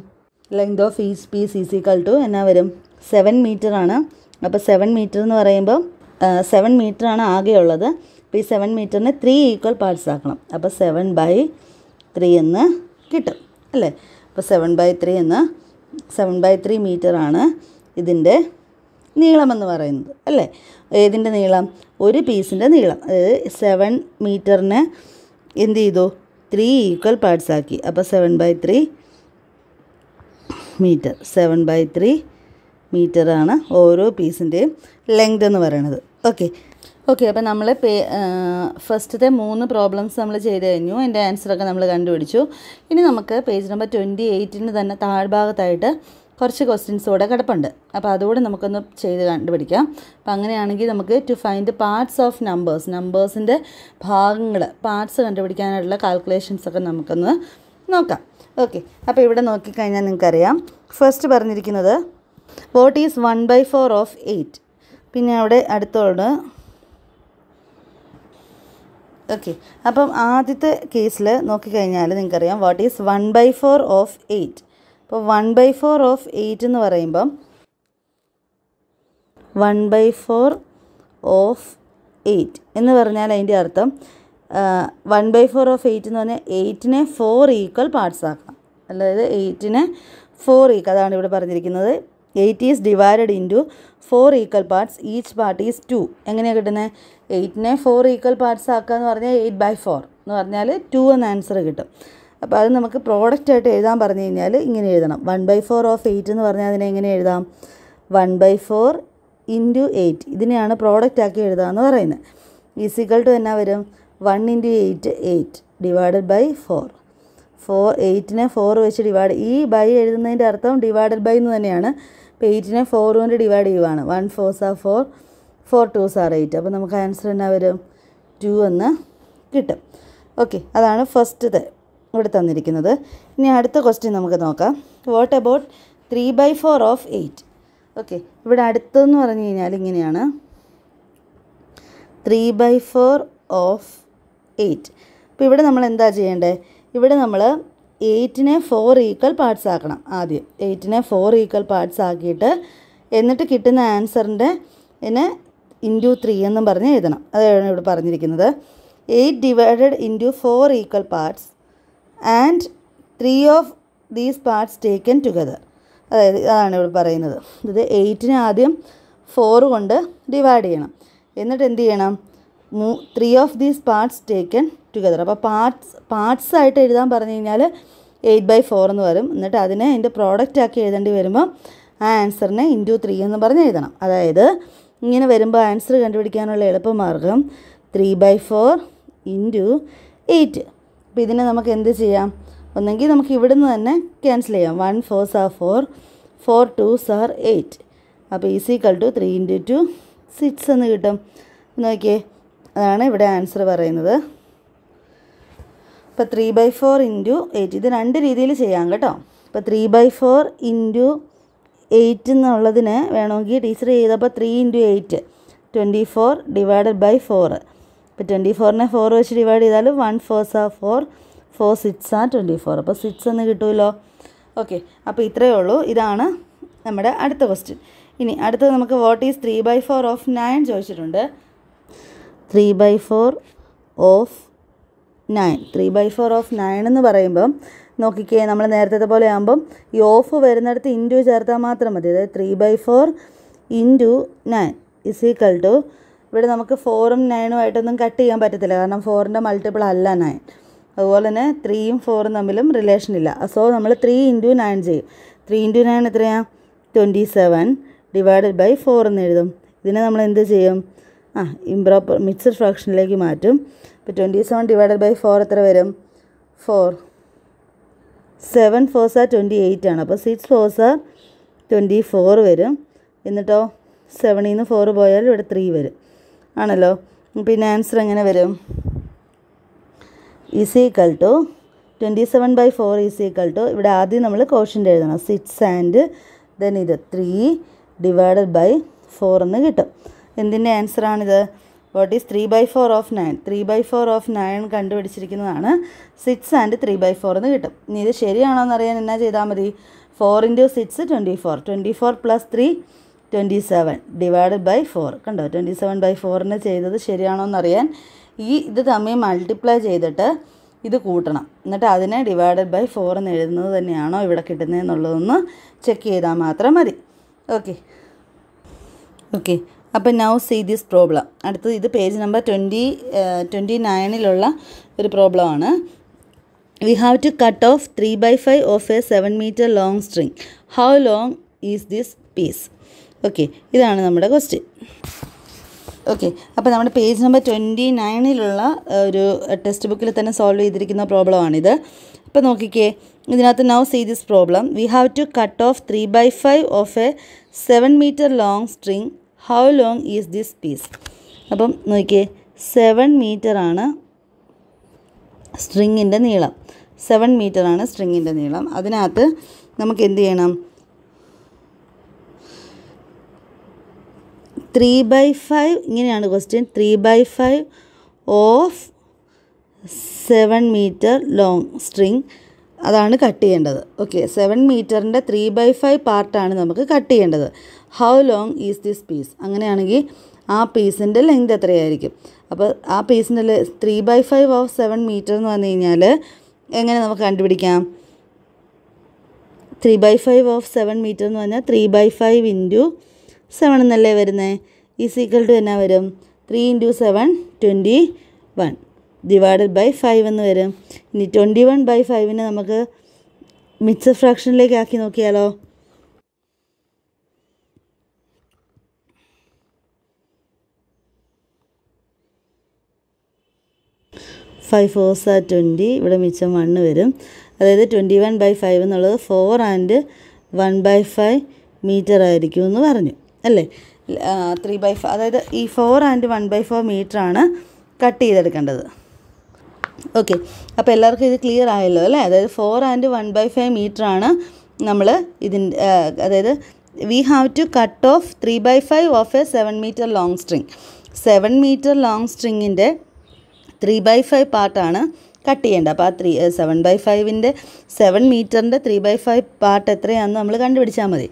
length of each piece is equal to എന്നാ വരും സെവൻ മീറ്റർ ആണ് അപ്പോൾ സെവൻ മീറ്റർ എന്ന് പറയുമ്പോൾ സെവൻ മീറ്റർ ആണ് ആകെയുള്ളത് അപ്പോൾ ഈ സെവൻ മീറ്ററിന് ത്രീ ഈക്വൽ പാർട്സ് ആക്കണം അപ്പോൾ സെവൻ ബൈ ത്രീ എന്ന് കിട്ടും അല്ലേ അപ്പോൾ സെവൻ ബൈ ത്രീ എന്ന് സെവൻ ബൈ ത്രീ ആണ് ഇതിൻ്റെ നീളമെന്ന് പറയുന്നത് അല്ലേ ഏതിൻ്റെ നീളം ഒരു പീസിൻ്റെ നീളം അതായത് സെവൻ മീറ്ററിന് എന്ത് ചെയ്തു ത്രീ ഈക്വൽ പാർട്സ് ആക്കി അപ്പോൾ seven by three meter seven by three മീറ്ററാണ് ഓരോ പീസിൻ്റെയും ലെങ്ത് എന്ന് പറയുന്നത് ഓക്കെ ഓക്കെ അപ്പോൾ നമ്മൾ പേ ഫസ്റ്റത്തെ മൂന്ന് പ്രോബ്ലംസ് നമ്മൾ ചെയ്ത് കഴിഞ്ഞു എൻ്റെ ആൻസറൊക്കെ നമ്മൾ കണ്ടുപിടിച്ചു ഇനി നമുക്ക് പേജ് നമ്പർ ട്വൻറ്റി എയ്റ്റിന് തന്നെ താഴ്ഭാഗത്തായിട്ട് കുറച്ച് ക്വസ്റ്റ്യൻസ് കൂടെ കിടപ്പുണ്ട് അപ്പോൾ അതുകൂടെ നമുക്കൊന്ന് ചെയ്ത് കണ്ടുപിടിക്കാം അപ്പോൾ അങ്ങനെയാണെങ്കിൽ നമുക്ക് to find parts of numbers നമ്പേഴ്സിൻ്റെ ഭാഗങ്ങൾ പാർട്സ് കണ്ടുപിടിക്കാനായിട്ടുള്ള കാൽക്കുലേഷൻസ് ഒക്കെ നമുക്കൊന്ന് നോക്കാം ഓക്കെ അപ്പോൾ ഇവിടെ നോക്കിക്കഴിഞ്ഞാൽ നിങ്ങൾക്കറിയാം ഫസ്റ്റ് പറഞ്ഞിരിക്കുന്നത് what is one by four of eight പിന്നെ അവിടെ അടുത്തോട് ഓക്കെ അപ്പം ആദ്യത്തെ കേസിൽ നോക്കിക്കഴിഞ്ഞാൽ നിങ്ങൾക്കറിയാം what is one by four of eight അപ്പോൾ one by four of eight എന്ന് പറയുമ്പം one by four of eight എന്ന് പറഞ്ഞാൽ അതിൻ്റെ അർത്ഥം one by four of eight എന്ന് പറഞ്ഞാൽ എയ്റ്റിനെ ഫോർ ഈക്വൽ പാർട്സ് ആക്കാം അതായത് എയ്റ്റിനെ ഫോർ ഈക്വൽ അതാണ് ഇവിടെ പറഞ്ഞിരിക്കുന്നത് eight is divided into four equal parts each part is two എങ്ങനെയാണ് കിട്ടുന്നത് എയ്റ്റിനെ ഫോർ ഈക്വൽ പാർട്സ് ആക്കുക എന്ന് പറഞ്ഞാൽ എയ്റ്റ് ബൈ ഫോർ എന്ന് പറഞ്ഞാൽ ടു എന്ന ആൻസർ കിട്ടും അപ്പോൾ അത് നമുക്ക് പ്രോഡക്റ്റ് ആയിട്ട് എഴുതാൻ പറഞ്ഞു കഴിഞ്ഞാൽ ഇങ്ങനെ എഴുതണം one by four of eight എന്ന് പറഞ്ഞാൽ അതിനെ എങ്ങനെ എഴുതാം one by four into eight ഇതിനെയാണ് പ്രോഡക്റ്റ് ആക്കി എഴുതാമെന്ന് പറയുന്നത് ഈസിക്വൽ ടു എന്നാ വരും one into eight eight divided by four four എയ്റ്റിനെ ഫോർ വെച്ച് ഡിവൈഡ് ഈ ബൈ എഴുതുന്നതിൻ്റെ അർത്ഥം ഡിവൈഡഡ് ബൈ എന്ന് തന്നെയാണ് അപ്പോൾ എയ്റ്റിനെ ഫോർ കൊണ്ട് ഡിവൈഡ് ചെയ്യുവാണ് one four are four four two are eight അപ്പോൾ നമുക്ക് ആൻസർ എന്നാ വരും ടു എന്ന് കിട്ടും ഓക്കെ അതാണ് ഫസ്റ്റത്തെ ഇവിടെ തന്നിരിക്കുന്നത് ഇനി അടുത്ത ക്വസ്റ്റ്യൻ നമുക്ക് നോക്കാം what about three by four of eight okay ഇവിടെ അടുത്തെന്ന് പറഞ്ഞു കഴിഞ്ഞാൽ ഇങ്ങനെയാണ് three by four of eight അപ്പോൾ ഇവിടെ നമ്മൾ എന്താ ചെയ്യേണ്ടത് ഇവിടെ നമ്മൾ എയ്റ്റിനെ ഫോർ ഈക്വൽ പാർട്സ് ആക്കണം ആദ്യം എയ്റ്റിനെ ഫോർ ഈക്വൽ പാർട്സ് ആക്കിയിട്ട് എന്നിട്ട് കിട്ടുന്ന ആൻസറിൻ്റെ എന്നെ ഇൻറ്റു ത്രീ എന്നും പറഞ്ഞ് എഴുതണം അതാണ് ഇവിടെ പറഞ്ഞിരിക്കുന്നത് eight divided into four equal parts and three of these parts taken together അതായത് അതാണ് ഇവിടെ പറയുന്നത് ഇത് എയ്റ്റിന് ആദ്യം ഫോർ കൊണ്ട് ഡിവൈഡ് ചെയ്യണം എന്നിട്ട് എന്ത് ചെയ്യണം മൂ three of these parts taken together അപ്പോൾ പാർട്സ് പാർട്സ് ആയിട്ട് എഴുതാൻ പറഞ്ഞു കഴിഞ്ഞാൽ എയ്റ്റ് ബൈ ഫോർ എന്ന് വരും എന്നിട്ട് അതിനെ അതിൻ്റെ പ്രോഡക്റ്റ് ആക്കി എഴുതേണ്ടി വരുമ്പോൾ ആ ആൻസറിനെ ഇൻറ്റു ത്രീ എന്ന് പറഞ്ഞ് എഴുതണം അതായത് ഇങ്ങനെ വരുമ്പോൾ ആൻസർ കണ്ടുപിടിക്കാനുള്ള എളുപ്പമാർഗം three by four into eight അപ്പോൾ ഇതിനെ നമുക്ക് എന്ത് ചെയ്യാം ഒന്നെങ്കിൽ നമുക്ക് ഇവിടുന്ന് തന്നെ ക്യാൻസൽ ചെയ്യാം one four are four four two are eight അപ്പോൾ is equal to three into two six എന്ന് കിട്ടും നോക്കിയേ അതാണ് ഇവിടെ ആൻസർ പറയുന്നത് അപ്പോൾ three by four into eight ഇത് രണ്ട് രീതിയിൽ ചെയ്യാം കേട്ടോ അപ്പോൾ three by four into eight എന്നുള്ളതിന് വേണമെങ്കിൽ ടീച്ചർ ചെയ്തപ്പോൾ three into eight twenty four divided by four അപ്പോൾ ട്വൻറ്റി ഫോറിനെ ഫോർ വെച്ച് ഡിവൈഡ് ചെയ്താൽ വൺ ഫോർ സാ ഫോർ ഫോർ സിക്സ് ആ ട്വൻറ്റി ഫോർ അപ്പോൾ സിക്സ് എന്ന് കിട്ടുമല്ലോ ഓക്കെ അപ്പോൾ ഇത്രയേ ഉള്ളൂ ഇതാണ് നമ്മുടെ അടുത്ത ക്വസ്റ്റ്യൻ ഇനി അടുത്തത് നമുക്ക് what is three by four of nine ചോദിച്ചിട്ടുണ്ട് three by four of nine three by four of nine എന്ന് പറയുമ്പം നോക്കിക്കേ നമ്മൾ നേരത്തെ പോലെ ആകുമ്പം ഈ ഓഫ് വരുന്നിടത്ത് ഇൻറ്റു ചേർത്താൽ മാത്രം മതി അതായത് three by four into nine is equal to ഇവിടെ നമുക്ക് ഫോറും നയനും ആയിട്ടൊന്നും കട്ട് ചെയ്യാൻ പറ്റത്തില്ല കാരണം ഫോറിൻ്റെ മൾട്ടിപ്പിൾ അല്ല നയൻ അതുപോലെ തന്നെ ത്രീയും ഫോറും തമ്മിലും റിലേഷൻ ഇല്ല സോ നമ്മൾ ത്രീ ഇൻറ്റു നയൻ ചെയ്യും ത്രീ ഇൻറ്റു നയൻ എത്രയാണ് twenty seven divided by four എന്ന് എഴുതും ഇതിനെ നമ്മൾ എന്ത് ചെയ്യും ആ ഇംപ്രോപ്പർ മിക്സഡ് ഫ്രാക്ഷനിലേക്ക് മാറ്റും ഇപ്പോൾ twenty seven divided by four എത്ര വരും four seven fours are twenty eight ആണ് അപ്പോൾ six fours are twenty four വരും എന്നിട്ടോ സെവനിൽ നിന്ന് ഫോർ പോയാൽ ഇവിടെ ത്രീ വരും ആണല്ലോ പിന്നെ ആൻസർ എങ്ങനെ വരും is equal to twenty seven by four is equal to ഇവിടെ ആദ്യം നമ്മൾ കോഷ്യൻ്റ് എഴുതണം സിക്സ് ആൻഡ് ദെൻ ഇത് ത്രീ ഡിവൈഡഡ് ബൈ ഫോർ എന്ന് കിട്ടും എന്തിൻ്റെ ആൻസറാണിത് what is three by four of nine three by four of nine കണ്ടുപിടിച്ചിരിക്കുന്നതാണ് six and three by four എന്ന് കിട്ടും ഇനി ഇത് ശരിയാണോ എന്നറിയാൻ എന്നാ ചെയ്താൽ മതി four into six twenty four twenty four plus three twenty seven divided by four കണ്ടോ ട്വൻറ്റി സെവൻ ബൈ ഫോറിന് ചെയ്തത് ശരിയാണോ എന്നറിയാൻ ഈ ഇത് തമ്മിൽ മൾട്ടിപ്ലൈ ചെയ്തിട്ട് ഇത് കൂട്ടണം എന്നിട്ട് അതിനെ ഡിവൈഡഡ് ബൈ ഫോർ എന്ന് എഴുതുന്നത് തന്നെയാണോ ഇവിടെ കിട്ടുന്നതെന്നുള്ളതൊന്ന് ചെക്ക് ചെയ്താൽ മാത്രം മതി ഓക്കെ ഓക്കെ അപ്പം നൗ സീ ദിസ് പ്രോബ്ലം അടുത്തത് ഇത് പേജ് നമ്പർ ട്വൻറ്റി ട്വൻറ്റി നയനിലുള്ള ഒരു പ്രോബ്ലമാണ് we have to cut off three by five of a seven meter long string how long is this piece okay ഇതാണ് നമ്മുടെ ക്വസ്റ്റ്യൻ ഓക്കെ അപ്പോൾ നമ്മുടെ പേജ് നമ്പർ ട്വൻറ്റി നയനിലുള്ള ഒരു ടെക്സ്റ്റ് ബുക്കിൽ തന്നെ സോൾവ് ചെയ്തിരിക്കുന്ന പ്രോബ്ലമാണിത് അപ്പോൾ നോക്കിക്കേ ഇതിനകത്ത് now see this problem we have to cut off three by five of a seven meter long string how long is this piece അപ്പം നോക്കിയേ സെവൻ ആണ് സ്ട്രിങ്ങിൻ്റെ നീളം സെവൻ ആണ് സ്ട്രിങ്ങിൻ്റെ നീളം അതിനകത്ത് നമുക്ക് എന്ത് ചെയ്യണം ത്രീ ബൈ ഫൈവ് ഇങ്ങനെയാണ് question three by five of seven meter long string അതാണ് കട്ട് ചെയ്യേണ്ടത് ഓക്കെ സെവൻ മീറ്ററിൻ്റെ ത്രീ ബൈ ഫൈവ് പാർട്ടാണ് നമുക്ക് കട്ട് ചെയ്യേണ്ടത് how long is this piece അങ്ങനെയാണെങ്കിൽ ആ പീസിൻ്റെ ലെങ്ത് എത്രയായിരിക്കും അപ്പോൾ ആ പീസിൻ്റെ three by five of seven meter എന്ന് പറഞ്ഞു കഴിഞ്ഞാൽ എങ്ങനെ നമുക്ക് കണ്ടുപിടിക്കാം three by five of seven meter എന്ന് പറഞ്ഞാൽ three by five into seven എന്നല്ലേ വരുന്നത് ഈസ് ഈക്വൽ ടു എന്നാ വരും three into seven twenty one divided by five എന്ന് വരും ഇനി ട്വൻറ്റി വൺ ബൈ ഫൈവിനെ നമുക്ക് മിക്സഡ് ഫ്രാക്ഷനിലേക്ക് ആക്കി നോക്കിയാലോ ഫൈവ് ഫോർസ് ആ ട്വൻറ്റി ഇവിടെ മിച്ചം വണ്ണ് വരും അതായത് ട്വൻറ്റി വൺ ബൈ ഫൈവ് എന്നുള്ളത് four and one by five meter ആയിരിക്കും എന്ന് പറഞ്ഞു അല്ലേ ത്രീ ബൈ ഫൈവ് അതായത് ഈ four and one by four മീറ്ററാണ് കട്ട് ചെയ്തെടുക്കേണ്ടത് ഓക്കെ അപ്പോൾ എല്ലാവർക്കും ഇത് ക്ലിയർ ആയല്ലോ അല്ലേ അതായത് four and one by five മീറ്ററാണ് നമ്മൾ ഇതിൻ്റെ അതായത് we have to cut off three by five of a seven meter long string seven meter long സ്ട്രിങ്ങിൻ്റെ ത്രീ ബൈ ഫൈവ് പാർട്ടാണ് കട്ട് ചെയ്യേണ്ടത് അപ്പോൾ ആ ത്രീ സെവൻ ബൈ ഫൈവിൻ്റെ സെവൻ മീറ്ററിൻ്റെ ത്രീ ബൈ ഫൈവ് പാർട്ട് എത്രയാണെന്ന് നമ്മൾ കണ്ടുപിടിച്ചാൽ മതി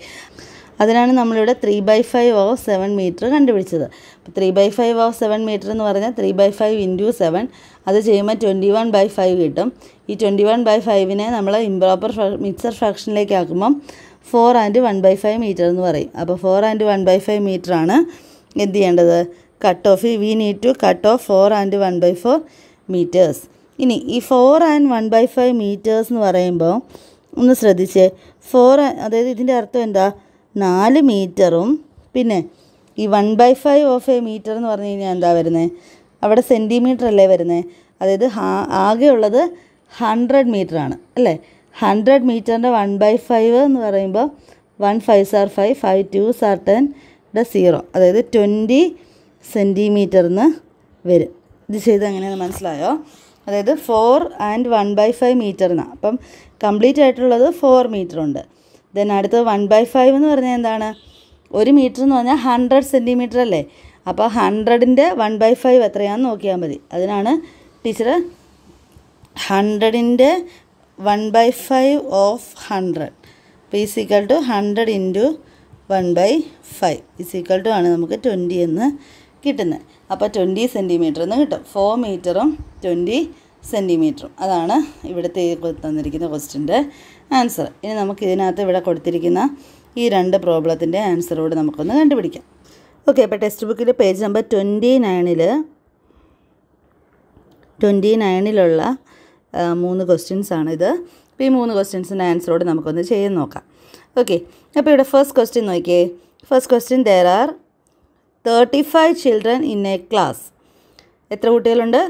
അതിനാണ് നമ്മളിവിടെ three by five of seven meter കണ്ടുപിടിച്ചത് അപ്പോൾ three by five of seven meter എന്ന് പറഞ്ഞാൽ three by five into seven അത് ചെയ്യുമ്പോൾ ട്വൻറ്റി വൺ ബൈ ഫൈവ് കിട്ടും ഈ ട്വൻറ്റി വൺ ബൈ ഫൈവിനെ നമ്മൾ ഇംപ്രോപ്പർ ഫ്ര മിക്സർ ഫ്രാക്ഷനിലേക്ക് ആക്കുമ്പം four and one by five meter എന്ന് പറയും അപ്പോൾ four and one by five meter ആണ് എന്ത് ചെയ്യേണ്ടത് cut off we need to cut off four and one by four meters ഇനി ഈ four and one by five meters എന്ന് പറയുമ്പോൾ ഒന്ന് ശ്രദ്ധിച്ചേ ഫോർ അതായത് ഇതിൻ്റെ അർത്ഥം എന്താ നാല് മീറ്ററും പിന്നെ ഈ one by five of a meter എന്ന് പറഞ്ഞു കഴിഞ്ഞാൽ എന്താ വരുന്നത് അവിടെ സെൻറ്റിമീറ്റർ അല്ലേ വരുന്നത് അതായത് ആകെയുള്ളത് ഹൺഡ്രഡ് ആണ് അല്ലേ ഹൺഡ്രഡ് മീറ്ററിൻ്റെ വൺ ബൈ ഫൈവ് എന്ന് പറയുമ്പോൾ വൺ ഫൈവ് സാർ ഫൈവ് ഫൈവ് ടു സാർ ഡ സീറോ അതായത് ട്വൻറ്റി എന്ന് വരും ഇത് ചെയ്ത് എങ്ങനെയാണ് മനസ്സിലായോ അതായത് four and one by five എന്നാണ് അപ്പം കംപ്ലീറ്റ് ആയിട്ടുള്ളത് ഫോർ ഉണ്ട് ദെൻ അടുത്തത് വൺ ബൈ ഫൈവ് എന്ന് പറഞ്ഞാൽ എന്താണ് ഒരു മീറ്റർ എന്ന് പറഞ്ഞാൽ ഹൺഡ്രഡ് സെൻറ്റിമീറ്റർ അല്ലേ അപ്പോൾ ഹൺഡ്രഡിൻ്റെ വൺ ബൈ ഫൈവ് എത്രയാണെന്ന് നോക്കിയാൽ മതി അതിനാണ് ടീച്ചർ ഹൺഡ്രഡിൻ്റെ one by five of hundred അപ്പോൾ is equal to hundred into one by five is equal to ആണ് നമുക്ക് ട്വൻറ്റി എന്ന് കിട്ടുന്നത് അപ്പോൾ ട്വൻറ്റി സെൻറ്റിമീറ്റർ എന്ന് കിട്ടും ഫോർ മീറ്ററും ട്വൻറ്റി സെൻറ്റിമീറ്ററും അതാണ് ഇവിടുത്തെ തന്നിരിക്കുന്ന ക്വസ്റ്റിൻ്റെ ആൻസർ ഇനി നമുക്ക് ഇതിനകത്ത് ഇവിടെ കൊടുത്തിരിക്കുന്ന ഈ രണ്ട് പ്രോബ്ലത്തിൻ്റെ ആൻസറോട് നമുക്കൊന്ന് കണ്ടുപിടിക്കാം ഓക്കെ അപ്പോൾ ടെക്സ്റ്റ് ബുക്കിൽ പേജ് നമ്പർ ട്വൻറ്റി നയനിൽ ട്വൻറ്റി നയനിലുള്ള മൂന്ന് ക്വസ്റ്റ്യൻസ് ആണിത് അപ്പോൾ ഈ മൂന്ന് ക്വസ്റ്റ്യൻസിൻ്റെ ആൻസറോട് നമുക്കൊന്ന് ചെയ്ത് നോക്കാം ഓക്കെ അപ്പോൾ ഇവിടെ ഫസ്റ്റ് ക്വസ്റ്റ്യൻ നോക്കിയേ first question there are thirty five children in a class എത്ര കുട്ടികളുണ്ട്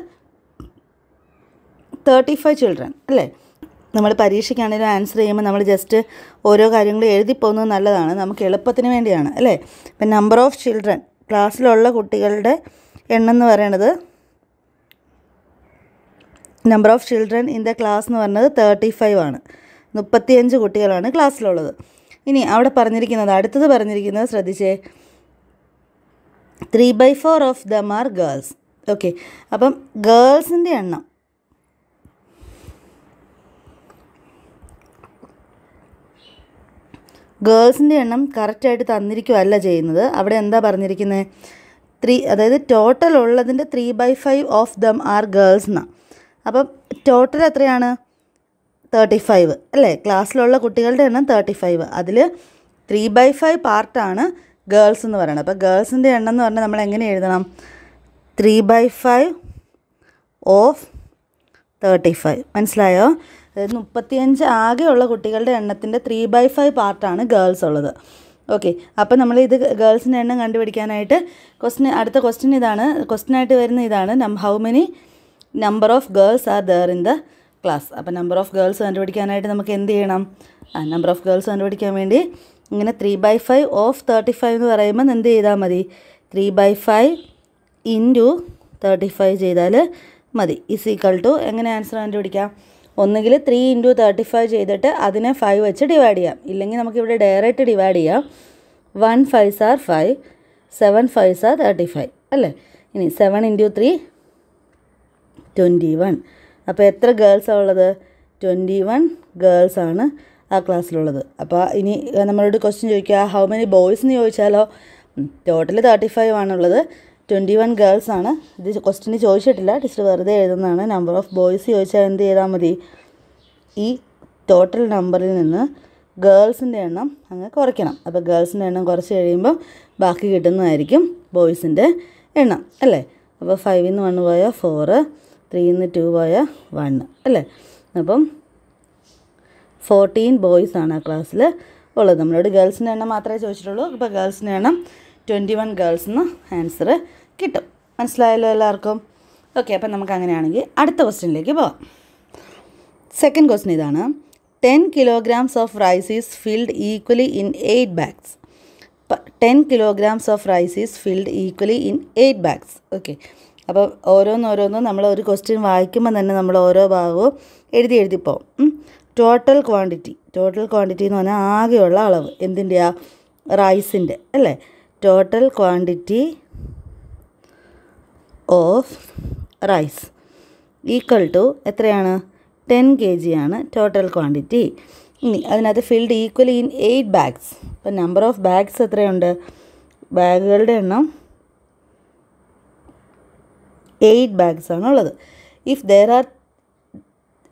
തേർട്ടി ഫൈവ് ചിൽഡ്രൻ അല്ലേ നമ്മൾ പരീക്ഷയ്ക്കാണെങ്കിലും ആൻസർ ചെയ്യുമ്പോൾ നമ്മൾ ജസ്റ്റ് ഓരോ കാര്യങ്ങളും എഴുതി പോകുന്നത് നല്ലതാണ് നമുക്ക് എളുപ്പത്തിന് വേണ്ടിയാണ് അല്ലേ ഇപ്പം നമ്പർ ഓഫ് ചിൽഡ്രൻ ക്ലാസ്സിലുള്ള കുട്ടികളുടെ എണ്ണം എന്ന് പറയുന്നത് number of children in the class എന്ന് പറയുന്നത് തേർട്ടി ഫൈവ് ആണ് മുപ്പത്തിയഞ്ച് കുട്ടികളാണ് ക്ലാസ്സിലുള്ളത് ഇനി അവിടെ പറഞ്ഞിരിക്കുന്നത് അടുത്തത് പറഞ്ഞിരിക്കുന്നത് ശ്രദ്ധിച്ചേ three by four of them are girls okay അപ്പം ഗേൾസിൻ്റെ എണ്ണം ഗേൾസിൻ്റെ എണ്ണം കറക്റ്റായിട്ട് തന്നിരിക്കുകയല്ല ചെയ്യുന്നത് അവിടെ എന്താ പറഞ്ഞിരിക്കുന്നത് ത്രീ അതായത് ടോട്ടൽ ഉള്ളതിൻ്റെ three by five of them are girls എന്നാണ് അപ്പം ടോട്ടൽ എത്രയാണ് തേർട്ടി ഫൈവ് അല്ലേ ക്ലാസ്സിലുള്ള കുട്ടികളുടെ എണ്ണം തേർട്ടി ഫൈവ് അതിൽ ത്രീ ബൈ ഫൈവ് പാർട്ടാണ് ഗേൾസ് എന്ന് പറയുന്നത് അപ്പോൾ ഗേൾസിൻ്റെ എണ്ണം എന്ന് പറഞ്ഞാൽ നമ്മൾ എങ്ങനെ എഴുതണം three by five of thirty five മനസ്സിലായോ അതായത് മുപ്പത്തിയഞ്ച് ആകെയുള്ള കുട്ടികളുടെ എണ്ണത്തിൻ്റെ ത്രീ ബൈ ഫൈവ് പാർട്ടാണ് ഗേൾസ് ഉള്ളത് ഓക്കെ അപ്പോൾ നമ്മൾ ഇത് ഗേൾസിൻ്റെ എണ്ണം കണ്ടുപിടിക്കാനായിട്ട് ക്വസ്റ്റിന് അടുത്ത ക്വസ്റ്റിൻ ഇതാണ് ക്വസ്റ്റിനായിട്ട് വരുന്ന ഇതാണ് നം how many number of girls are there in the class അപ്പോൾ നമ്പർ ഓഫ് ഗേൾസ് കണ്ടുപിടിക്കാനായിട്ട് നമുക്ക് എന്ത് ചെയ്യണം ആ നമ്പർ ഓഫ് ഗേൾസ് കണ്ടുപിടിക്കാൻ വേണ്ടി ഇങ്ങനെ three by five of thirty five എന്ന് പറയുമ്പോൾ എന്ത് ചെയ്താൽ മതി three by five into thirty five ചെയ്താൽ മതി ഇസ് ഈക്വൽ ടു എങ്ങനെ ആൻസർ കണ്ടുപിടിക്കാം ഒന്നുകിൽ ത്രീ ഇൻറ്റു തേർട്ടി ഫൈവ് ചെയ്തിട്ട് അതിനെ ഫൈവ് വെച്ച് ഡിവൈഡ് ചെയ്യാം ഇല്ലെങ്കിൽ നമുക്കിവിടെ ഡയറക്റ്റ് ഡിവൈഡ് ചെയ്യാം വൺ ഫൈവ് സാർ ഫൈവ് സെവൻ ഫൈവ് സാർ തേർട്ടി ഫൈവ് അല്ലേ ഇനി seven into three twenty one അപ്പോൾ എത്ര ഗേൾസാണ് ഉള്ളത് ട്വൻറ്റി വൺ ഗേൾസാണ് ആ ക്ലാസ്സിലുള്ളത് അപ്പോൾ ഇനി നമ്മളോട് ക്വസ്റ്റ്യൻ ചോദിക്കുക ഹൗ മെനി ബോയ്സ് എന്ന് ചോദിച്ചാലോ ടോട്ടൽ തേർട്ടി ഫൈവ് ആണുള്ളത് ട്വൻറ്റി വൺ ഗേൾസാണ് ഇത് ക്വസ്റ്റിന് ചോദിച്ചിട്ടില്ല ടീച്ചർ വെറുതെ എഴുതുന്നതാണ് നമ്പർ ഓഫ് ബോയ്സ് ചോദിച്ചാൽ എന്ത് ചെയ്താൽ മതി ഈ ടോട്ടൽ നമ്പറിൽ നിന്ന് ഗേൾസിൻ്റെ എണ്ണം അങ്ങ് കുറയ്ക്കണം അപ്പോൾ ഗേൾസിൻ്റെ എണ്ണം കുറച്ച് കഴിയുമ്പോൾ ബാക്കി കിട്ടുന്നതായിരിക്കും ബോയ്സിൻ്റെ എണ്ണം അല്ലേ അപ്പോൾ ഫൈവിൽ നിന്ന് വണ് പോയാൽ ഫോറ് ത്രീയിൽ നിന്ന് ടു പോയാൽ വൺ അല്ലേ അപ്പം ഫോർട്ടീൻ ബോയ്സ് ആണ് ആ ക്ലാസ്സിൽ ഉള്ളത് നമ്മളോട് ഗേൾസിൻ്റെ എണ്ണം മാത്രമേ ചോദിച്ചിട്ടുള്ളൂ അപ്പോൾ ഗേൾസിൻ്റെ എണ്ണം ട്വൻറ്റി വൺ ഗേൾസ് എന്ന് ആൻസർ കിട്ടും മനസ്സിലായല്ലോ എല്ലാവർക്കും ഓക്കെ അപ്പം നമുക്ക് അങ്ങനെയാണെങ്കിൽ അടുത്ത ക്വസ്റ്റ്യനിലേക്ക് പോവാം സെക്കൻഡ് ക്വസ്റ്റ്യൻ ഇതാണ് ten kilograms of rice is filled equally in eight bags ten kilograms of rice is filled equally in eight bags okay അപ്പോൾ ഓരോന്നോരോന്നും നമ്മൾ ഒരു ക്വസ്റ്റ്യൻ വായിക്കുമ്പോൾ തന്നെ നമ്മൾ ഓരോ ഭാഗവും എഴുതി എഴുതി പോകും ടോട്ടൽ ക്വാണ്ടിറ്റി ടോട്ടൽ ക്വാണ്ടിറ്റി എന്ന് പറഞ്ഞാൽ ആകെയുള്ള അളവ് എന്തിൻ്റെയാണ് റൈസിൻ്റെ അല്ലേ total quantity of rice equal to എത്രയാണ് ടെൻ കെ ജി ആണ് ടോട്ടൽ ക്വാണ്ടിറ്റി ഇനി അതിനകത്ത് filled equally in eight bags അപ്പം നമ്പർ ഓഫ് ബാഗ്സ് എത്രയുണ്ട് ബാഗുകളുടെ എണ്ണം എയ്റ്റ് ബാഗ്സ് ആണുള്ളത് if there are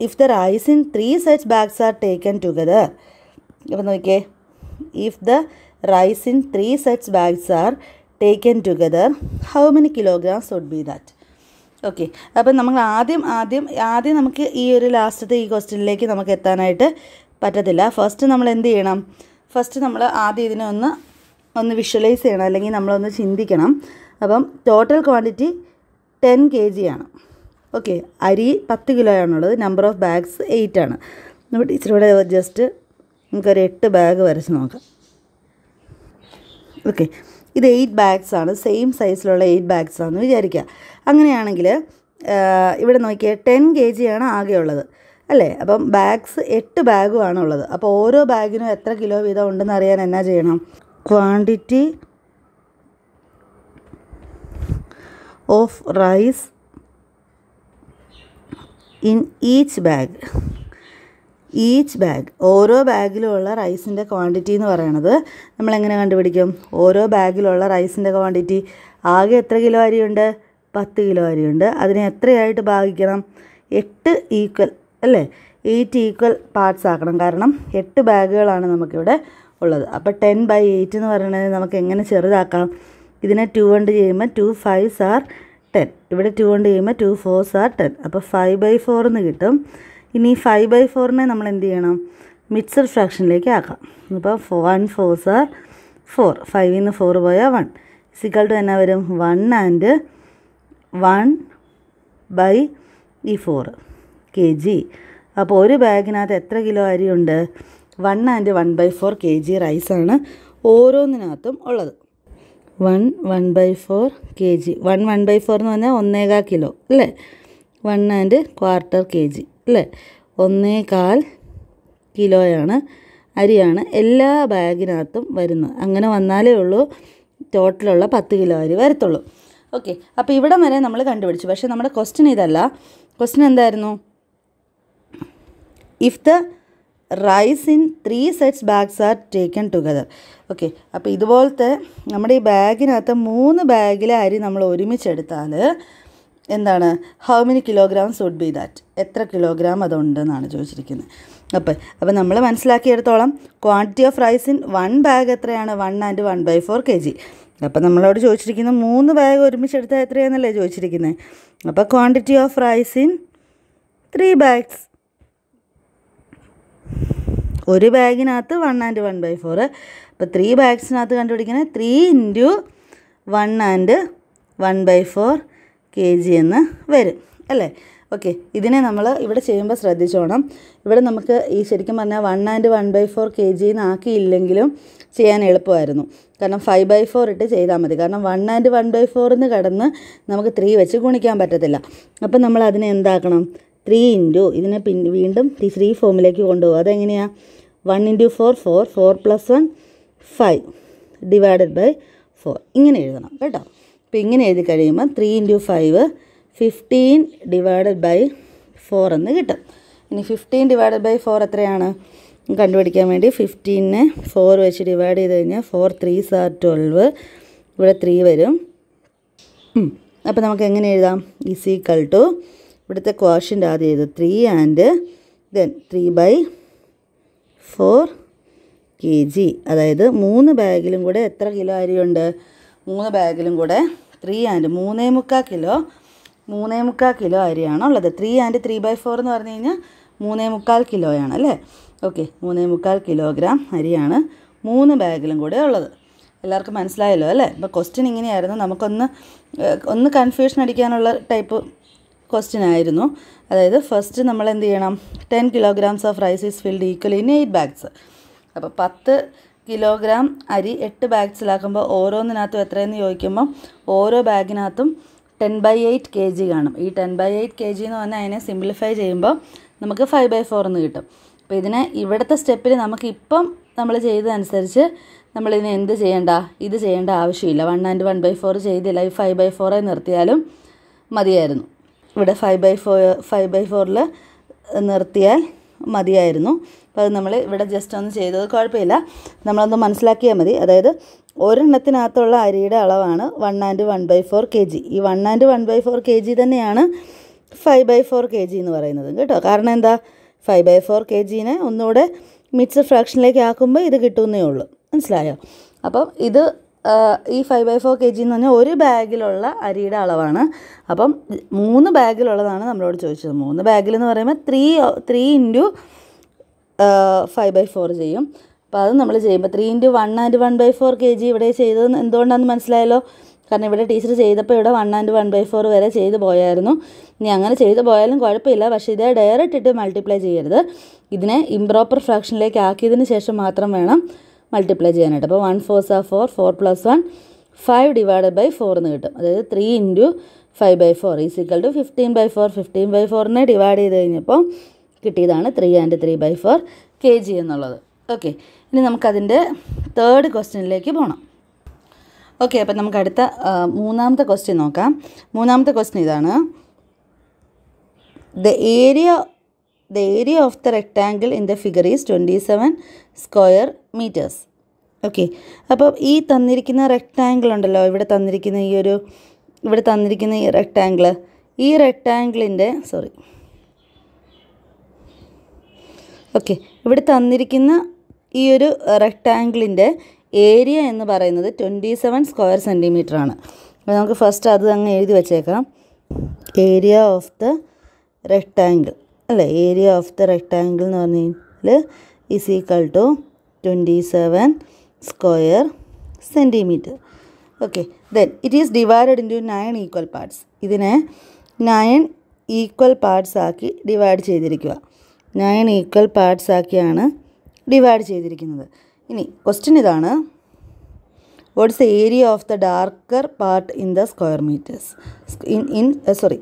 if there rice in three such bags are taken together അപ്പം നോക്കിയേ if the rice in three such bags are taken together how many kilograms would be that okay അപ്പം നമ്മൾ ആദ്യം ആദ്യം ആദ്യം നമുക്ക് ഈ ഒരു ലാസ്റ്റത്തെ ഈ ക്വസ്റ്റ്യനിലേക്ക് നമുക്ക് എത്താനായിട്ട് പറ്റത്തില്ല ഫസ്റ്റ് നമ്മൾ എന്ത് ചെയ്യണം ഫസ്റ്റ് നമ്മൾ ആദ്യം ഇതിനെ ഒന്ന് ഒന്ന് വിഷ്വലൈസ് ചെയ്യണം അല്ലെങ്കിൽ നമ്മളൊന്ന് ചിന്തിക്കണം അപ്പം total quantity ten K G ആണ് ഓക്കെ അരി പത്ത് കിലോ ആണുള്ളത് നമ്പർ ഓഫ് ബാഗ്സ് എയ്റ്റ് ആണ് നമ്മൾ ടീച്ചറോടെ ജസ്റ്റ് നമുക്കൊരു എട്ട് ബാഗ് വരച്ച് നോക്കാം ഓക്കെ ഇത് എയ്റ്റ് ബാഗ്സ് ആണ് സെയിം സൈസിലുള്ള എയ്റ്റ് ബാഗ്സ് ആണെന്ന് വിചാരിക്കുക അങ്ങനെയാണെങ്കിൽ ഇവിടെ നോക്കിയാൽ ടെൻ കെ ജിയാണ് ഉള്ളത് അല്ലേ അപ്പം ബാഗ്സ് എട്ട് ബാഗും ഉള്ളത് അപ്പോൾ ഓരോ ബാഗിനും എത്ര കിലോ വീതം ഉണ്ടെന്ന് അറിയാൻ എന്നാ ചെയ്യണം quantity of rice in each bag each bag ഓരോ ബാഗിലുള്ള റൈസിൻ്റെ ക്വാണ്ടിറ്റി എന്ന് പറയണത് നമ്മളെങ്ങനെ കണ്ടുപിടിക്കും ഓരോ ബാഗിലുള്ള റൈസിൻ്റെ ക്വാണ്ടിറ്റി ആകെ എത്ര കിലോ അരിയുണ്ട് പത്ത് കിലോ അരിയുണ്ട് അതിനെ എത്രയായിട്ട് ഭാഗിക്കണം എട്ട് ഈക്വൽ അല്ലേ എയ്റ്റ് ഈക്വൽ പാർട്സ് ആക്കണം കാരണം എട്ട് ബാഗുകളാണ് നമുക്കിവിടെ ഉള്ളത് അപ്പോൾ ടെൻ ബൈ എയ്റ്റ് എന്ന് പറയുന്നത് നമുക്ക് എങ്ങനെ ചെറുതാക്കാം ഇതിനെ ടു കൊണ്ട് ചെയ്യുമ്പോൾ ടു ഫൈവ്സ് ആർ ടെൻ ഇവിടെ ടു കൊണ്ട് ചെയ്യുമ്പോൾ ടു ഫോർസ് ആർ ടെൻ അപ്പോൾ ഫൈവ് ബൈ ഫോർ എന്ന് കിട്ടും ഇനി ഫൈവ് ബൈ ഫോറിനെ നമ്മൾ എന്ത് ചെയ്യണം മിക്സഡ് ഫ്രാക്ഷനിലേക്ക് ആക്കാം അപ്പോൾ ഫോ വൺ ഫോർ സാർ ഫോർ ഫൈവിൽ നിന്ന് ഫോർ പോയാൽ വൺ സിക്കൾ ടു എന്നാ വരും വൺ ആൻഡ് വൺ ബൈ ഈ ഫോർ കെ ജി അപ്പോൾ ഒരു ബാഗിനകത്ത് എത്ര കിലോ അരിയുണ്ട് one and one by four K G റൈസാണ് ഓരോന്നിനകത്തും ഉള്ളത് one one by four K G one one by four എന്ന് പറഞ്ഞാൽ ഒന്നേകാൽ കിലോ അല്ലേ one and quarter K G അല്ലേ ഒന്നേകാൽ കിലോയാണ് അരിയാണ് എല്ലാ ബാഗിനകത്തും വരുന്നത് അങ്ങനെ വന്നാലേ ഉള്ളൂ ടോട്ടലുള്ള പത്ത് കിലോ അരി വരത്തുള്ളൂ ഓക്കെ അപ്പോൾ ഇവിടം വരെ നമ്മൾ കണ്ടുപിടിച്ചു പക്ഷേ നമ്മുടെ ക്വസ്റ്റ്യൻ ഇതല്ല ക്വസ്റ്റ്യൻ എന്തായിരുന്നു if the rice in three sets bags are taken together okay അപ്പോൾ ഇതുപോലത്തെ നമ്മുടെ ഈ ബാഗിനകത്ത് മൂന്ന് ബാഗിലെ അരി നമ്മൾ ഒരുമിച്ചെടുത്താൽ എന്താണ് how many kilograms would be that എത്ര കിലോഗ്രാം അതുണ്ടെന്നാണ് ചോദിച്ചിരിക്കുന്നത് അപ്പോൾ അപ്പോൾ നമ്മൾ മനസ്സിലാക്കിയെടുത്തോളം quantity of rice in one bag എത്രയാണ് one and one by four K G അപ്പോൾ നമ്മളോട് ചോദിച്ചിരിക്കുന്നത് മൂന്ന് ബാഗ് ഒരുമിച്ച് എടുത്താൽ എത്രയാണെന്നല്ലേ ചോദിച്ചിരിക്കുന്നത് അപ്പോൾ quantity of rice in three bags ഒരു ബാഗിനകത്ത് one and one by four അപ്പോൾ ത്രീ ബാഗ്സിനകത്ത് കണ്ടുപിടിക്കണേ three into one and one by four K G എന്ന് വരും അല്ലേ ഓക്കെ ഇതിനെ നമ്മൾ ഇവിടെ ചെയ്യുമ്പോൾ ശ്രദ്ധിച്ചോണം ഇവിടെ നമുക്ക് ഈ ശരിക്കും പറഞ്ഞാൽ one and one by four K ജിന്ന് ആക്കിയില്ലെങ്കിലും ചെയ്യാൻ എളുപ്പമായിരുന്നു കാരണം ഫൈവ് ബൈ ഫോർ ഇട്ട് ചെയ്താൽ മതി കാരണം വൺ ആൻഡ് വൺ ബൈ ഫോറിന്ന് കടന്ന് നമുക്ക് ത്രീ വെച്ച് ഗുണിക്കാൻ പറ്റത്തില്ല അപ്പം നമ്മൾ അതിനെ എന്താക്കണം ത്രീ ഇൻറ്റു ഇതിനെ പിൻ വീണ്ടും ത്രീ ഫോമിലേക്ക് കൊണ്ടുപോകും അതെങ്ങനെയാണ് one into four four four plus one five divided by four ഇങ്ങനെ എഴുതണം കേട്ടോ അപ്പോൾ ഇങ്ങനെ എഴുതി കഴിയുമ്പോൾ three into five fifteen divided by four എന്ന് കിട്ടും ഇനി ഫിഫ്റ്റീൻ ഡിവൈഡഡ് ബൈ ഫോർ എത്രയാണ് കണ്ടുപിടിക്കാൻ വേണ്ടി ഫിഫ്റ്റീനെ ഫോർ വെച്ച് ഡിവൈഡ് ചെയ്ത് കഴിഞ്ഞാൽ ഫോർ ത്രീ സാർ ട്വൽവ് ഇവിടെ ത്രീ വരും അപ്പോൾ നമുക്ക് എങ്ങനെ എഴുതാം ഈസ് ഈക്വൽ ടു ഇവിടുത്തെ ക്വാഷൻ്റെ ആദ്യം ചെയ്തു three and then three by four K G അതായത് മൂന്ന് ബാഗിലും കൂടെ എത്ര കിലോ അരിയുണ്ട് മൂന്ന് ബാഗിലും കൂടെ ത്രീ ആൻഡ് മൂന്നേ മുക്കാൽ കിലോ മൂന്നേ മുക്കാൽ കിലോ അരിയാണ് ഉള്ളത് three and three by four എന്ന് പറഞ്ഞു കഴിഞ്ഞാൽ മൂന്നേ മുക്കാൽ കിലോയാണ് അല്ലേ ഓക്കെ മൂന്നേ മുക്കാൽ കിലോഗ്രാം അരിയാണ് മൂന്ന് ബാഗിലും കൂടെ ഉള്ളത് എല്ലാവർക്കും മനസ്സിലായല്ലോ അല്ലേ അപ്പോൾ ക്വസ്റ്റ്യൻ ഇങ്ങനെയായിരുന്നു നമുക്കൊന്ന് ഒന്ന് കൺഫ്യൂഷൻ അടിക്കാനുള്ള ടൈപ്പ് ക്വസ്റ്റ്യൻ ആയിരുന്നു അതായത് ഫസ്റ്റ് നമ്മൾ എന്ത് ചെയ്യണം ten kilograms of rice is filled equal in eight bags അപ്പോൾ പത്ത് കിലോഗ്രാം അരി എട്ട് ബാഗ്സിലാക്കുമ്പോൾ ഓരോന്നിനകത്തും എത്രയെന്ന് ചോദിക്കുമ്പോൾ ഓരോ ബാഗിനകത്തും ten by eight K G കാണും ഈ ten by eight K G എന്ന് പറഞ്ഞാൽ അതിനെ സിംപ്ലിഫൈ ചെയ്യുമ്പോൾ നമുക്ക് ഫൈവ് ബൈ ഫോർ എന്ന് കിട്ടും അപ്പോൾ ഇതിനെ ഇവിടുത്തെ സ്റ്റെപ്പിൽ നമുക്കിപ്പം നമ്മൾ ചെയ്തതനുസരിച്ച് നമ്മളിതിനെ എന്ത് ചെയ്യേണ്ട ഇത് ചെയ്യേണ്ട ആവശ്യമില്ല one and one by four ചെയ്തില്ല ഈ ഫൈവ് ബൈ ഫോറായി നിർത്തിയാലും മതിയായിരുന്നു ഇവിടെ five by four five by ഫോറിൽ നിർത്തിയാൽ മതിയായിരുന്നു അപ്പോൾ അത് നമ്മൾ ഇവിടെ ജസ്റ്റ് ഒന്ന് ചെയ്തത് കുഴപ്പമില്ല നമ്മളൊന്ന് മനസ്സിലാക്കിയാൽ മതി അതായത് ഒരെണ്ണത്തിനകത്തുള്ള അരിയുടെ അളവാണ് one and one by four K G ഈ one and one by four K G തന്നെയാണ് five by four K G എന്ന് പറയുന്നത് കേട്ടോ കാരണം എന്താ ഫൈവ് ബൈ ഫോർ കെ ജീനെ ഒന്നുകൂടെ മിക്സ് ഫ്രാക്ഷനിലേക്ക് ആക്കുമ്പോൾ ഇത് കിട്ടുമെന്നേ ഉള്ളൂ മനസ്സിലായോ അപ്പം ഇത് ഈ five by four K G എന്ന് പറഞ്ഞാൽ ഒരു ബാഗിലുള്ള അരിയുടെ അളവാണ് അപ്പം മൂന്ന് ബാഗിലുള്ളതാണ് നമ്മളോട് ചോദിച്ചത് മൂന്ന് ബാഗിലെന്ന് പറയുമ്പോൾ three three into five by four ചെയ്യും അപ്പോൾ അത് നമ്മൾ ചെയ്യുമ്പോൾ three into one and one by four K G ഇവിടെ ചെയ്തത് എന്തുകൊണ്ടാണെന്ന് മനസ്സിലായല്ലോ കാരണം ഇവിടെ ടീച്ചർ ചെയ്തപ്പോൾ ഇവിടെ one and one by four വരെ ചെയ്ത് പോയായിരുന്നു ഇനി അങ്ങനെ ചെയ്ത് പോയാലും കുഴപ്പമില്ല പക്ഷേ ഇതേ ഡയറക്റ്റ് ഇട്ട് മൾട്ടിപ്ലൈ ചെയ്യരുത് ഇതിനെ ഇംപ്രോപ്പർ ഫ്രാക്ഷനിലേക്ക് ആക്കിയതിന് ശേഷം മാത്രം വേണം മൾട്ടിപ്ലൈ ചെയ്യാനായിട്ട് അപ്പോൾ വൺ ഫോർ സാ four four plus one five divided by four എന്ന് കിട്ടും അതായത് three into five by four is equal to fifteen by four fifteen by ഫോറിനെ ഡിവൈഡ് ചെയ്ത് കഴിഞ്ഞപ്പോൾ കിട്ടിയതാണ് three and three by four K G എന്നുള്ളത് okay ഇനി നമുക്കതിൻ്റെ തേർഡ് ക്വസ്റ്റ്യനിലേക്ക് പോകണം ഓക്കെ അപ്പം നമുക്ക് അടുത്ത മൂന്നാമത്തെ ക്വസ്റ്റ്യൻ നോക്കാം മൂന്നാമത്തെ ക്വസ്റ്റ്യൻ ഇതാണ് the area the area of the the in the figure is twenty seven square metres okay അപ്പോൾ ഈ തന്നിരിക്കുന്ന റെക്റ്റാങ്കിൾ ഉണ്ടല്ലോ ഇവിടെ തന്നിരിക്കുന്ന ഈ ഒരു ഇവിടെ തന്നിരിക്കുന്ന ഈ റെക്റ്റാങ്കിൾ ഈ റെക്റ്റാങ്കിളിൻ്റെ സോറി ഓക്കെ ഇവിടെ തന്നിരിക്കുന്ന ഈ ഒരു റെക്റ്റാങ്കിളിൻ്റെ ഏരിയ എന്ന് പറയുന്നത് ട്വൻറ്റി സെവൻ സ്ക്വയർ സെൻറ്റിമീറ്റർ ആണ് അപ്പോൾ നമുക്ക് ഫസ്റ്റ് അത് അങ്ങ് എഴുതി വച്ചേക്കാം ഏരിയ ഓഫ് ദ റെക്റ്റാങ്കിൾ അല്ല ഏരിയ ഓഫ് ദ റെക്റ്റാങ്കിൾ എന്ന് പറഞ്ഞാൽ is equal to twenty seven square centimetre okay then it is divided into nine equal parts ഇതിനെ നയൻ ഈക്വൽ പാർട്സ് ആക്കി ഡിവൈഡ് ചെയ്തിരിക്കുക നയൻ ഈക്വൽ പാർട്സ് ആക്കിയാണ് divide ചെയ്തിരിക്കുന്നത് ഇനി question ഇതാണ് what's the area of the darker part in the square metres in in sorry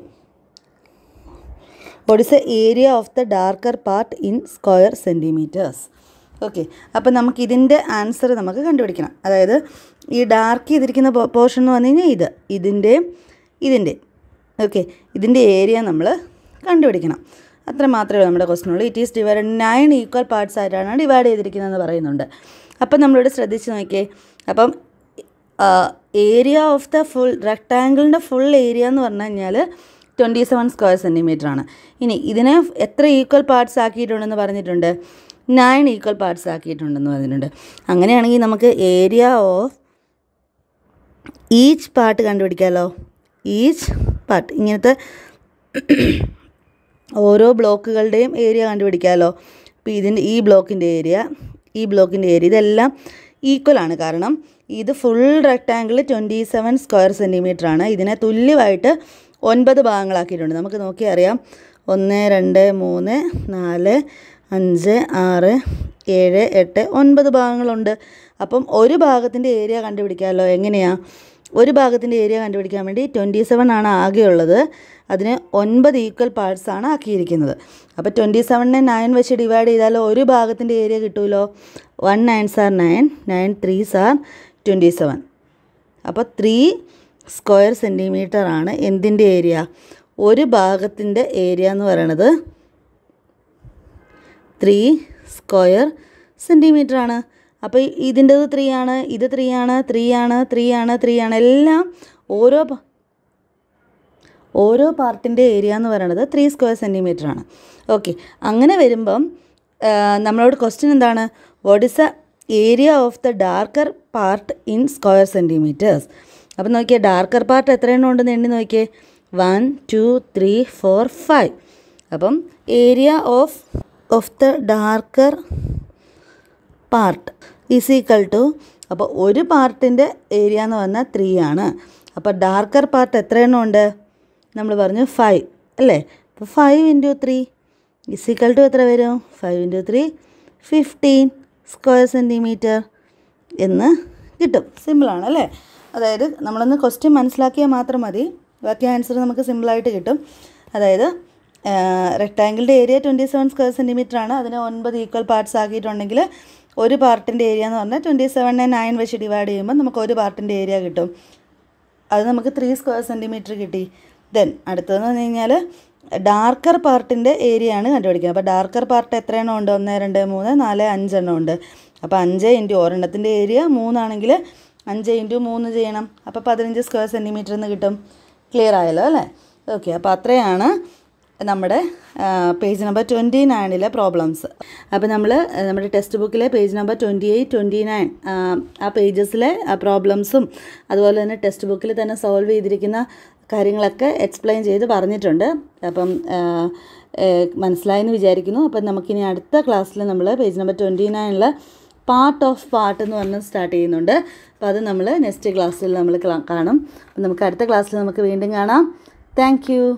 what is a area of the darker part in square centimetres okay അപ്പോൾ നമുക്ക് answer നമുക്ക് കണ്ടുപിടിക്കണം അതായത് ഈ ഡാർക്ക് ചെയ്തിരിക്കുന്ന പോർഷൻ എന്ന് പറഞ്ഞു കഴിഞ്ഞാൽ ഇത് ഇതിൻ്റെ ഇതിൻ്റെ ഓക്കെ ഇതിൻ്റെ ഏരിയ നമ്മൾ കണ്ടുപിടിക്കണം അത്ര മാത്രമേ നമ്മുടെ ക്വസ്റ്റൻ ഉള്ളൂ it is divide nine equal parts ആയിട്ടാണ് ഡിവൈഡ് ചെയ്തിരിക്കുന്നതെന്ന് പറയുന്നുണ്ട് അപ്പം നമ്മളിവിടെ ശ്രദ്ധിച്ച് നോക്കിയേ അപ്പം ഏരിയ ഓഫ് ദ ഫുൾ റെക്ടാങ്കിളിൻ്റെ ഫുൾ ഏരിയ എന്ന് പറഞ്ഞു കഴിഞ്ഞാൽ ട്വൻറ്റി സെവൻ സ്ക്വയർ സെൻറ്റിമീറ്റർ ആണ് ഇനി ഇതിനെ എത്ര ഈക്വൽ പാർട്സ് ആക്കിയിട്ടുണ്ടെന്ന് പറഞ്ഞിട്ടുണ്ട് നയൻ ഈക്വൽ പാർട്സ് ആക്കിയിട്ടുണ്ടെന്ന് പറഞ്ഞിട്ടുണ്ട് അങ്ങനെയാണെങ്കിൽ നമുക്ക് ഏരിയ ഓഫ് ഈച്ച് പാർട്ട് കണ്ടുപിടിക്കാമല്ലോ ഈച്ച് പാർട്ട് ഇങ്ങനത്തെ ഓരോ ബ്ലോക്കുകളുടെയും ഏരിയ കണ്ടുപിടിക്കാമല്ലോ അപ്പോൾ ഇതിൻ്റെ ഈ ബ്ലോക്കിൻ്റെ ഏരിയ ഈ ബ്ലോക്കിൻ്റെ ഏരിയ ഇതെല്ലാം ഈക്വൽ ആണ് കാരണം ഇത് full rectangle twenty seven square centimetre ആണ് ഇതിനെ തുല്യമായിട്ട് ഒൻപത് ഭാഗങ്ങളാക്കിയിട്ടുണ്ട് നമുക്ക് നോക്കി അറിയാം ഒന്ന് രണ്ട് മൂന്ന് നാല് അഞ്ച് ആറ് ഏഴ് എട്ട് ഒൻപത് ഭാഗങ്ങളുണ്ട് അപ്പം ഒരു ഭാഗത്തിൻ്റെ ഏരിയ കണ്ടുപിടിക്കാമല്ലോ എങ്ങനെയാണ് ഒരു ഭാഗത്തിൻ്റെ ഏരിയ കണ്ടുപിടിക്കാൻ വേണ്ടി ട്വൻറ്റി സെവൻ ആണ് ആകെയുള്ളത് അതിന് ഒൻപത് ഈക്വൽ പാർട്സാണ് ആക്കിയിരിക്കുന്നത് അപ്പോൾ ട്വൻറ്റി സെവനിനെ നയൻ വെച്ച് ഡിവൈഡ് ചെയ്താൽ ഒരു ഭാഗത്തിൻ്റെ ഏരിയ കിട്ടുമല്ലോ വൺ നയൻ സാർ നയൻ നയൻ ത്രീ സാർ ട്വൻറ്റി സെവൻ അപ്പോൾ ത്രീ സ്ക്വയർ ആണ് എന്തിൻ്റെ ഏരിയ ഒരു ഭാഗത്തിൻ്റെ ഏരിയ എന്ന് പറയണത് ത്രീ സ്ക്വയർ ആണ് അപ്പോൾ ഇതിൻ്റെത് ത്രീ ആണ് ഇത് ത്രീ ആണ് ത്രീ ആണ് ത്രീ ആണ് ത്രീ ആണ് എല്ലാം ഓരോ ഓരോ പാർട്ടിൻ്റെ ഏരിയ എന്ന് പറയുന്നത് ത്രീ സ്ക്വയർ സെൻറ്റിമീറ്റർ ആണ് ഓക്കെ അങ്ങനെ വരുമ്പം നമ്മളോട് ക്വസ്റ്റ്യൻ എന്താണ് what is a area of the darker part in square centimetres അപ്പം നോക്കിയേ ഡാർക്കർ പാർട്ട് എത്ര എണ്ണം ഉണ്ടെന്ന് എണ്ണി നോക്കിയേ one two three four five അപ്പം area of of the darker part is equal to അപ്പോൾ ഒരു പാർട്ടിൻ്റെ ഏരിയ എന്ന് പറഞ്ഞാൽ ത്രീ ആണ് അപ്പോൾ ഡാർക്കർ പാർട്ട് എത്ര എണ്ണം ഉണ്ട് നമ്മൾ പറഞ്ഞു ഫൈവ് അല്ലേ അപ്പോൾ five into three is equal to എത്ര വരും five into three fifteen square centimetre എന്ന് കിട്ടും സിമ്പിളാണ് അല്ലേ അതായത് നമ്മളൊന്ന് ക്വസ്റ്റ്യൻ മനസ്സിലാക്കിയാൽ മാത്രം മതി ബാക്കി ആൻസർ നമുക്ക് സിമ്പിളായിട്ട് കിട്ടും അതായത് റെക്റ്റാങ്കിളിൻ്റെ area twenty seven square centimetre ആണ് അതിനെ ഒൻപത് ഈക്വൽ പാർട്സ് ആക്കിയിട്ടുണ്ടെങ്കിൽ ഒരു പാർട്ടിൻ്റെ ഏരിയ എന്ന് പറഞ്ഞാൽ ട്വൻറ്റി സെവനെ നയൻ വെച്ച് ഡിവൈഡ് ചെയ്യുമ്പോൾ നമുക്ക് ഒരു പാർട്ടിൻ്റെ ഏരിയ കിട്ടും അത് നമുക്ക് ത്രീ സ്ക്വയർ സെൻറ്റിമീറ്റർ കിട്ടി ദെൻ അടുത്തതെന്ന് പറഞ്ഞു കഴിഞ്ഞാൽ ഡാർക്കർ പാർട്ടിൻ്റെ ഏരിയ ആണ് കണ്ടുപിടിക്കുക അപ്പോൾ ഡാർക്കർ പാർട്ട് എത്രയെണ്ണം ഉണ്ട് ഒന്ന് രണ്ട് മൂന്ന് നാല് അഞ്ചെണ്ണം ഉണ്ട് അപ്പോൾ അഞ്ച് ഇൻറ്റു ഒരെണ്ണത്തിൻ്റെ ഏരിയ മൂന്നാണെങ്കിൽ അഞ്ച് ഇൻറ്റു മൂന്ന് ചെയ്യണം അപ്പോൾ പതിനഞ്ച് സ്ക്വയർ സെൻറ്റിമീറ്റർ എന്ന് കിട്ടും ക്ലിയർ ആയല്ലോ അല്ലേ ഓക്കെ അപ്പോൾ അത്രയാണ് നമ്മുടെ പേജ് നമ്പർ ട്വൻറ്റി നയനിലെ പ്രോബ്ലംസ് അപ്പോൾ നമ്മൾ നമ്മുടെ ടെക്സ്റ്റ് ബുക്കിലെ page number twenty eight twenty nine ആ പേജസിലെ പ്രോബ്ലംസും അതുപോലെ തന്നെ ടെക്സ്റ്റ് ബുക്കിൽ തന്നെ സോൾവ് ചെയ്തിരിക്കുന്ന കാര്യങ്ങളൊക്കെ എക്സ്പ്ലെയിൻ ചെയ്ത് പറഞ്ഞിട്ടുണ്ട് അപ്പം മനസ്സിലായെന്ന് വിചാരിക്കുന്നു അപ്പം നമുക്കിനി അടുത്ത ക്ലാസ്സിൽ നമ്മൾ പേജ് നമ്പർ ട്വൻറ്റി നയനിലെ പാർട്ട് ഓഫ് പാർട്ട് എന്ന് പറഞ്ഞ് സ്റ്റാർട്ട് ചെയ്യുന്നുണ്ട് അപ്പോൾ അത് നമ്മൾ നെക്സ്റ്റ് ക്ലാസ്സിൽ നമ്മൾ കാണും നമുക്ക് അടുത്ത ക്ലാസ്സിൽ നമുക്ക് വീണ്ടും കാണാം താങ്ക്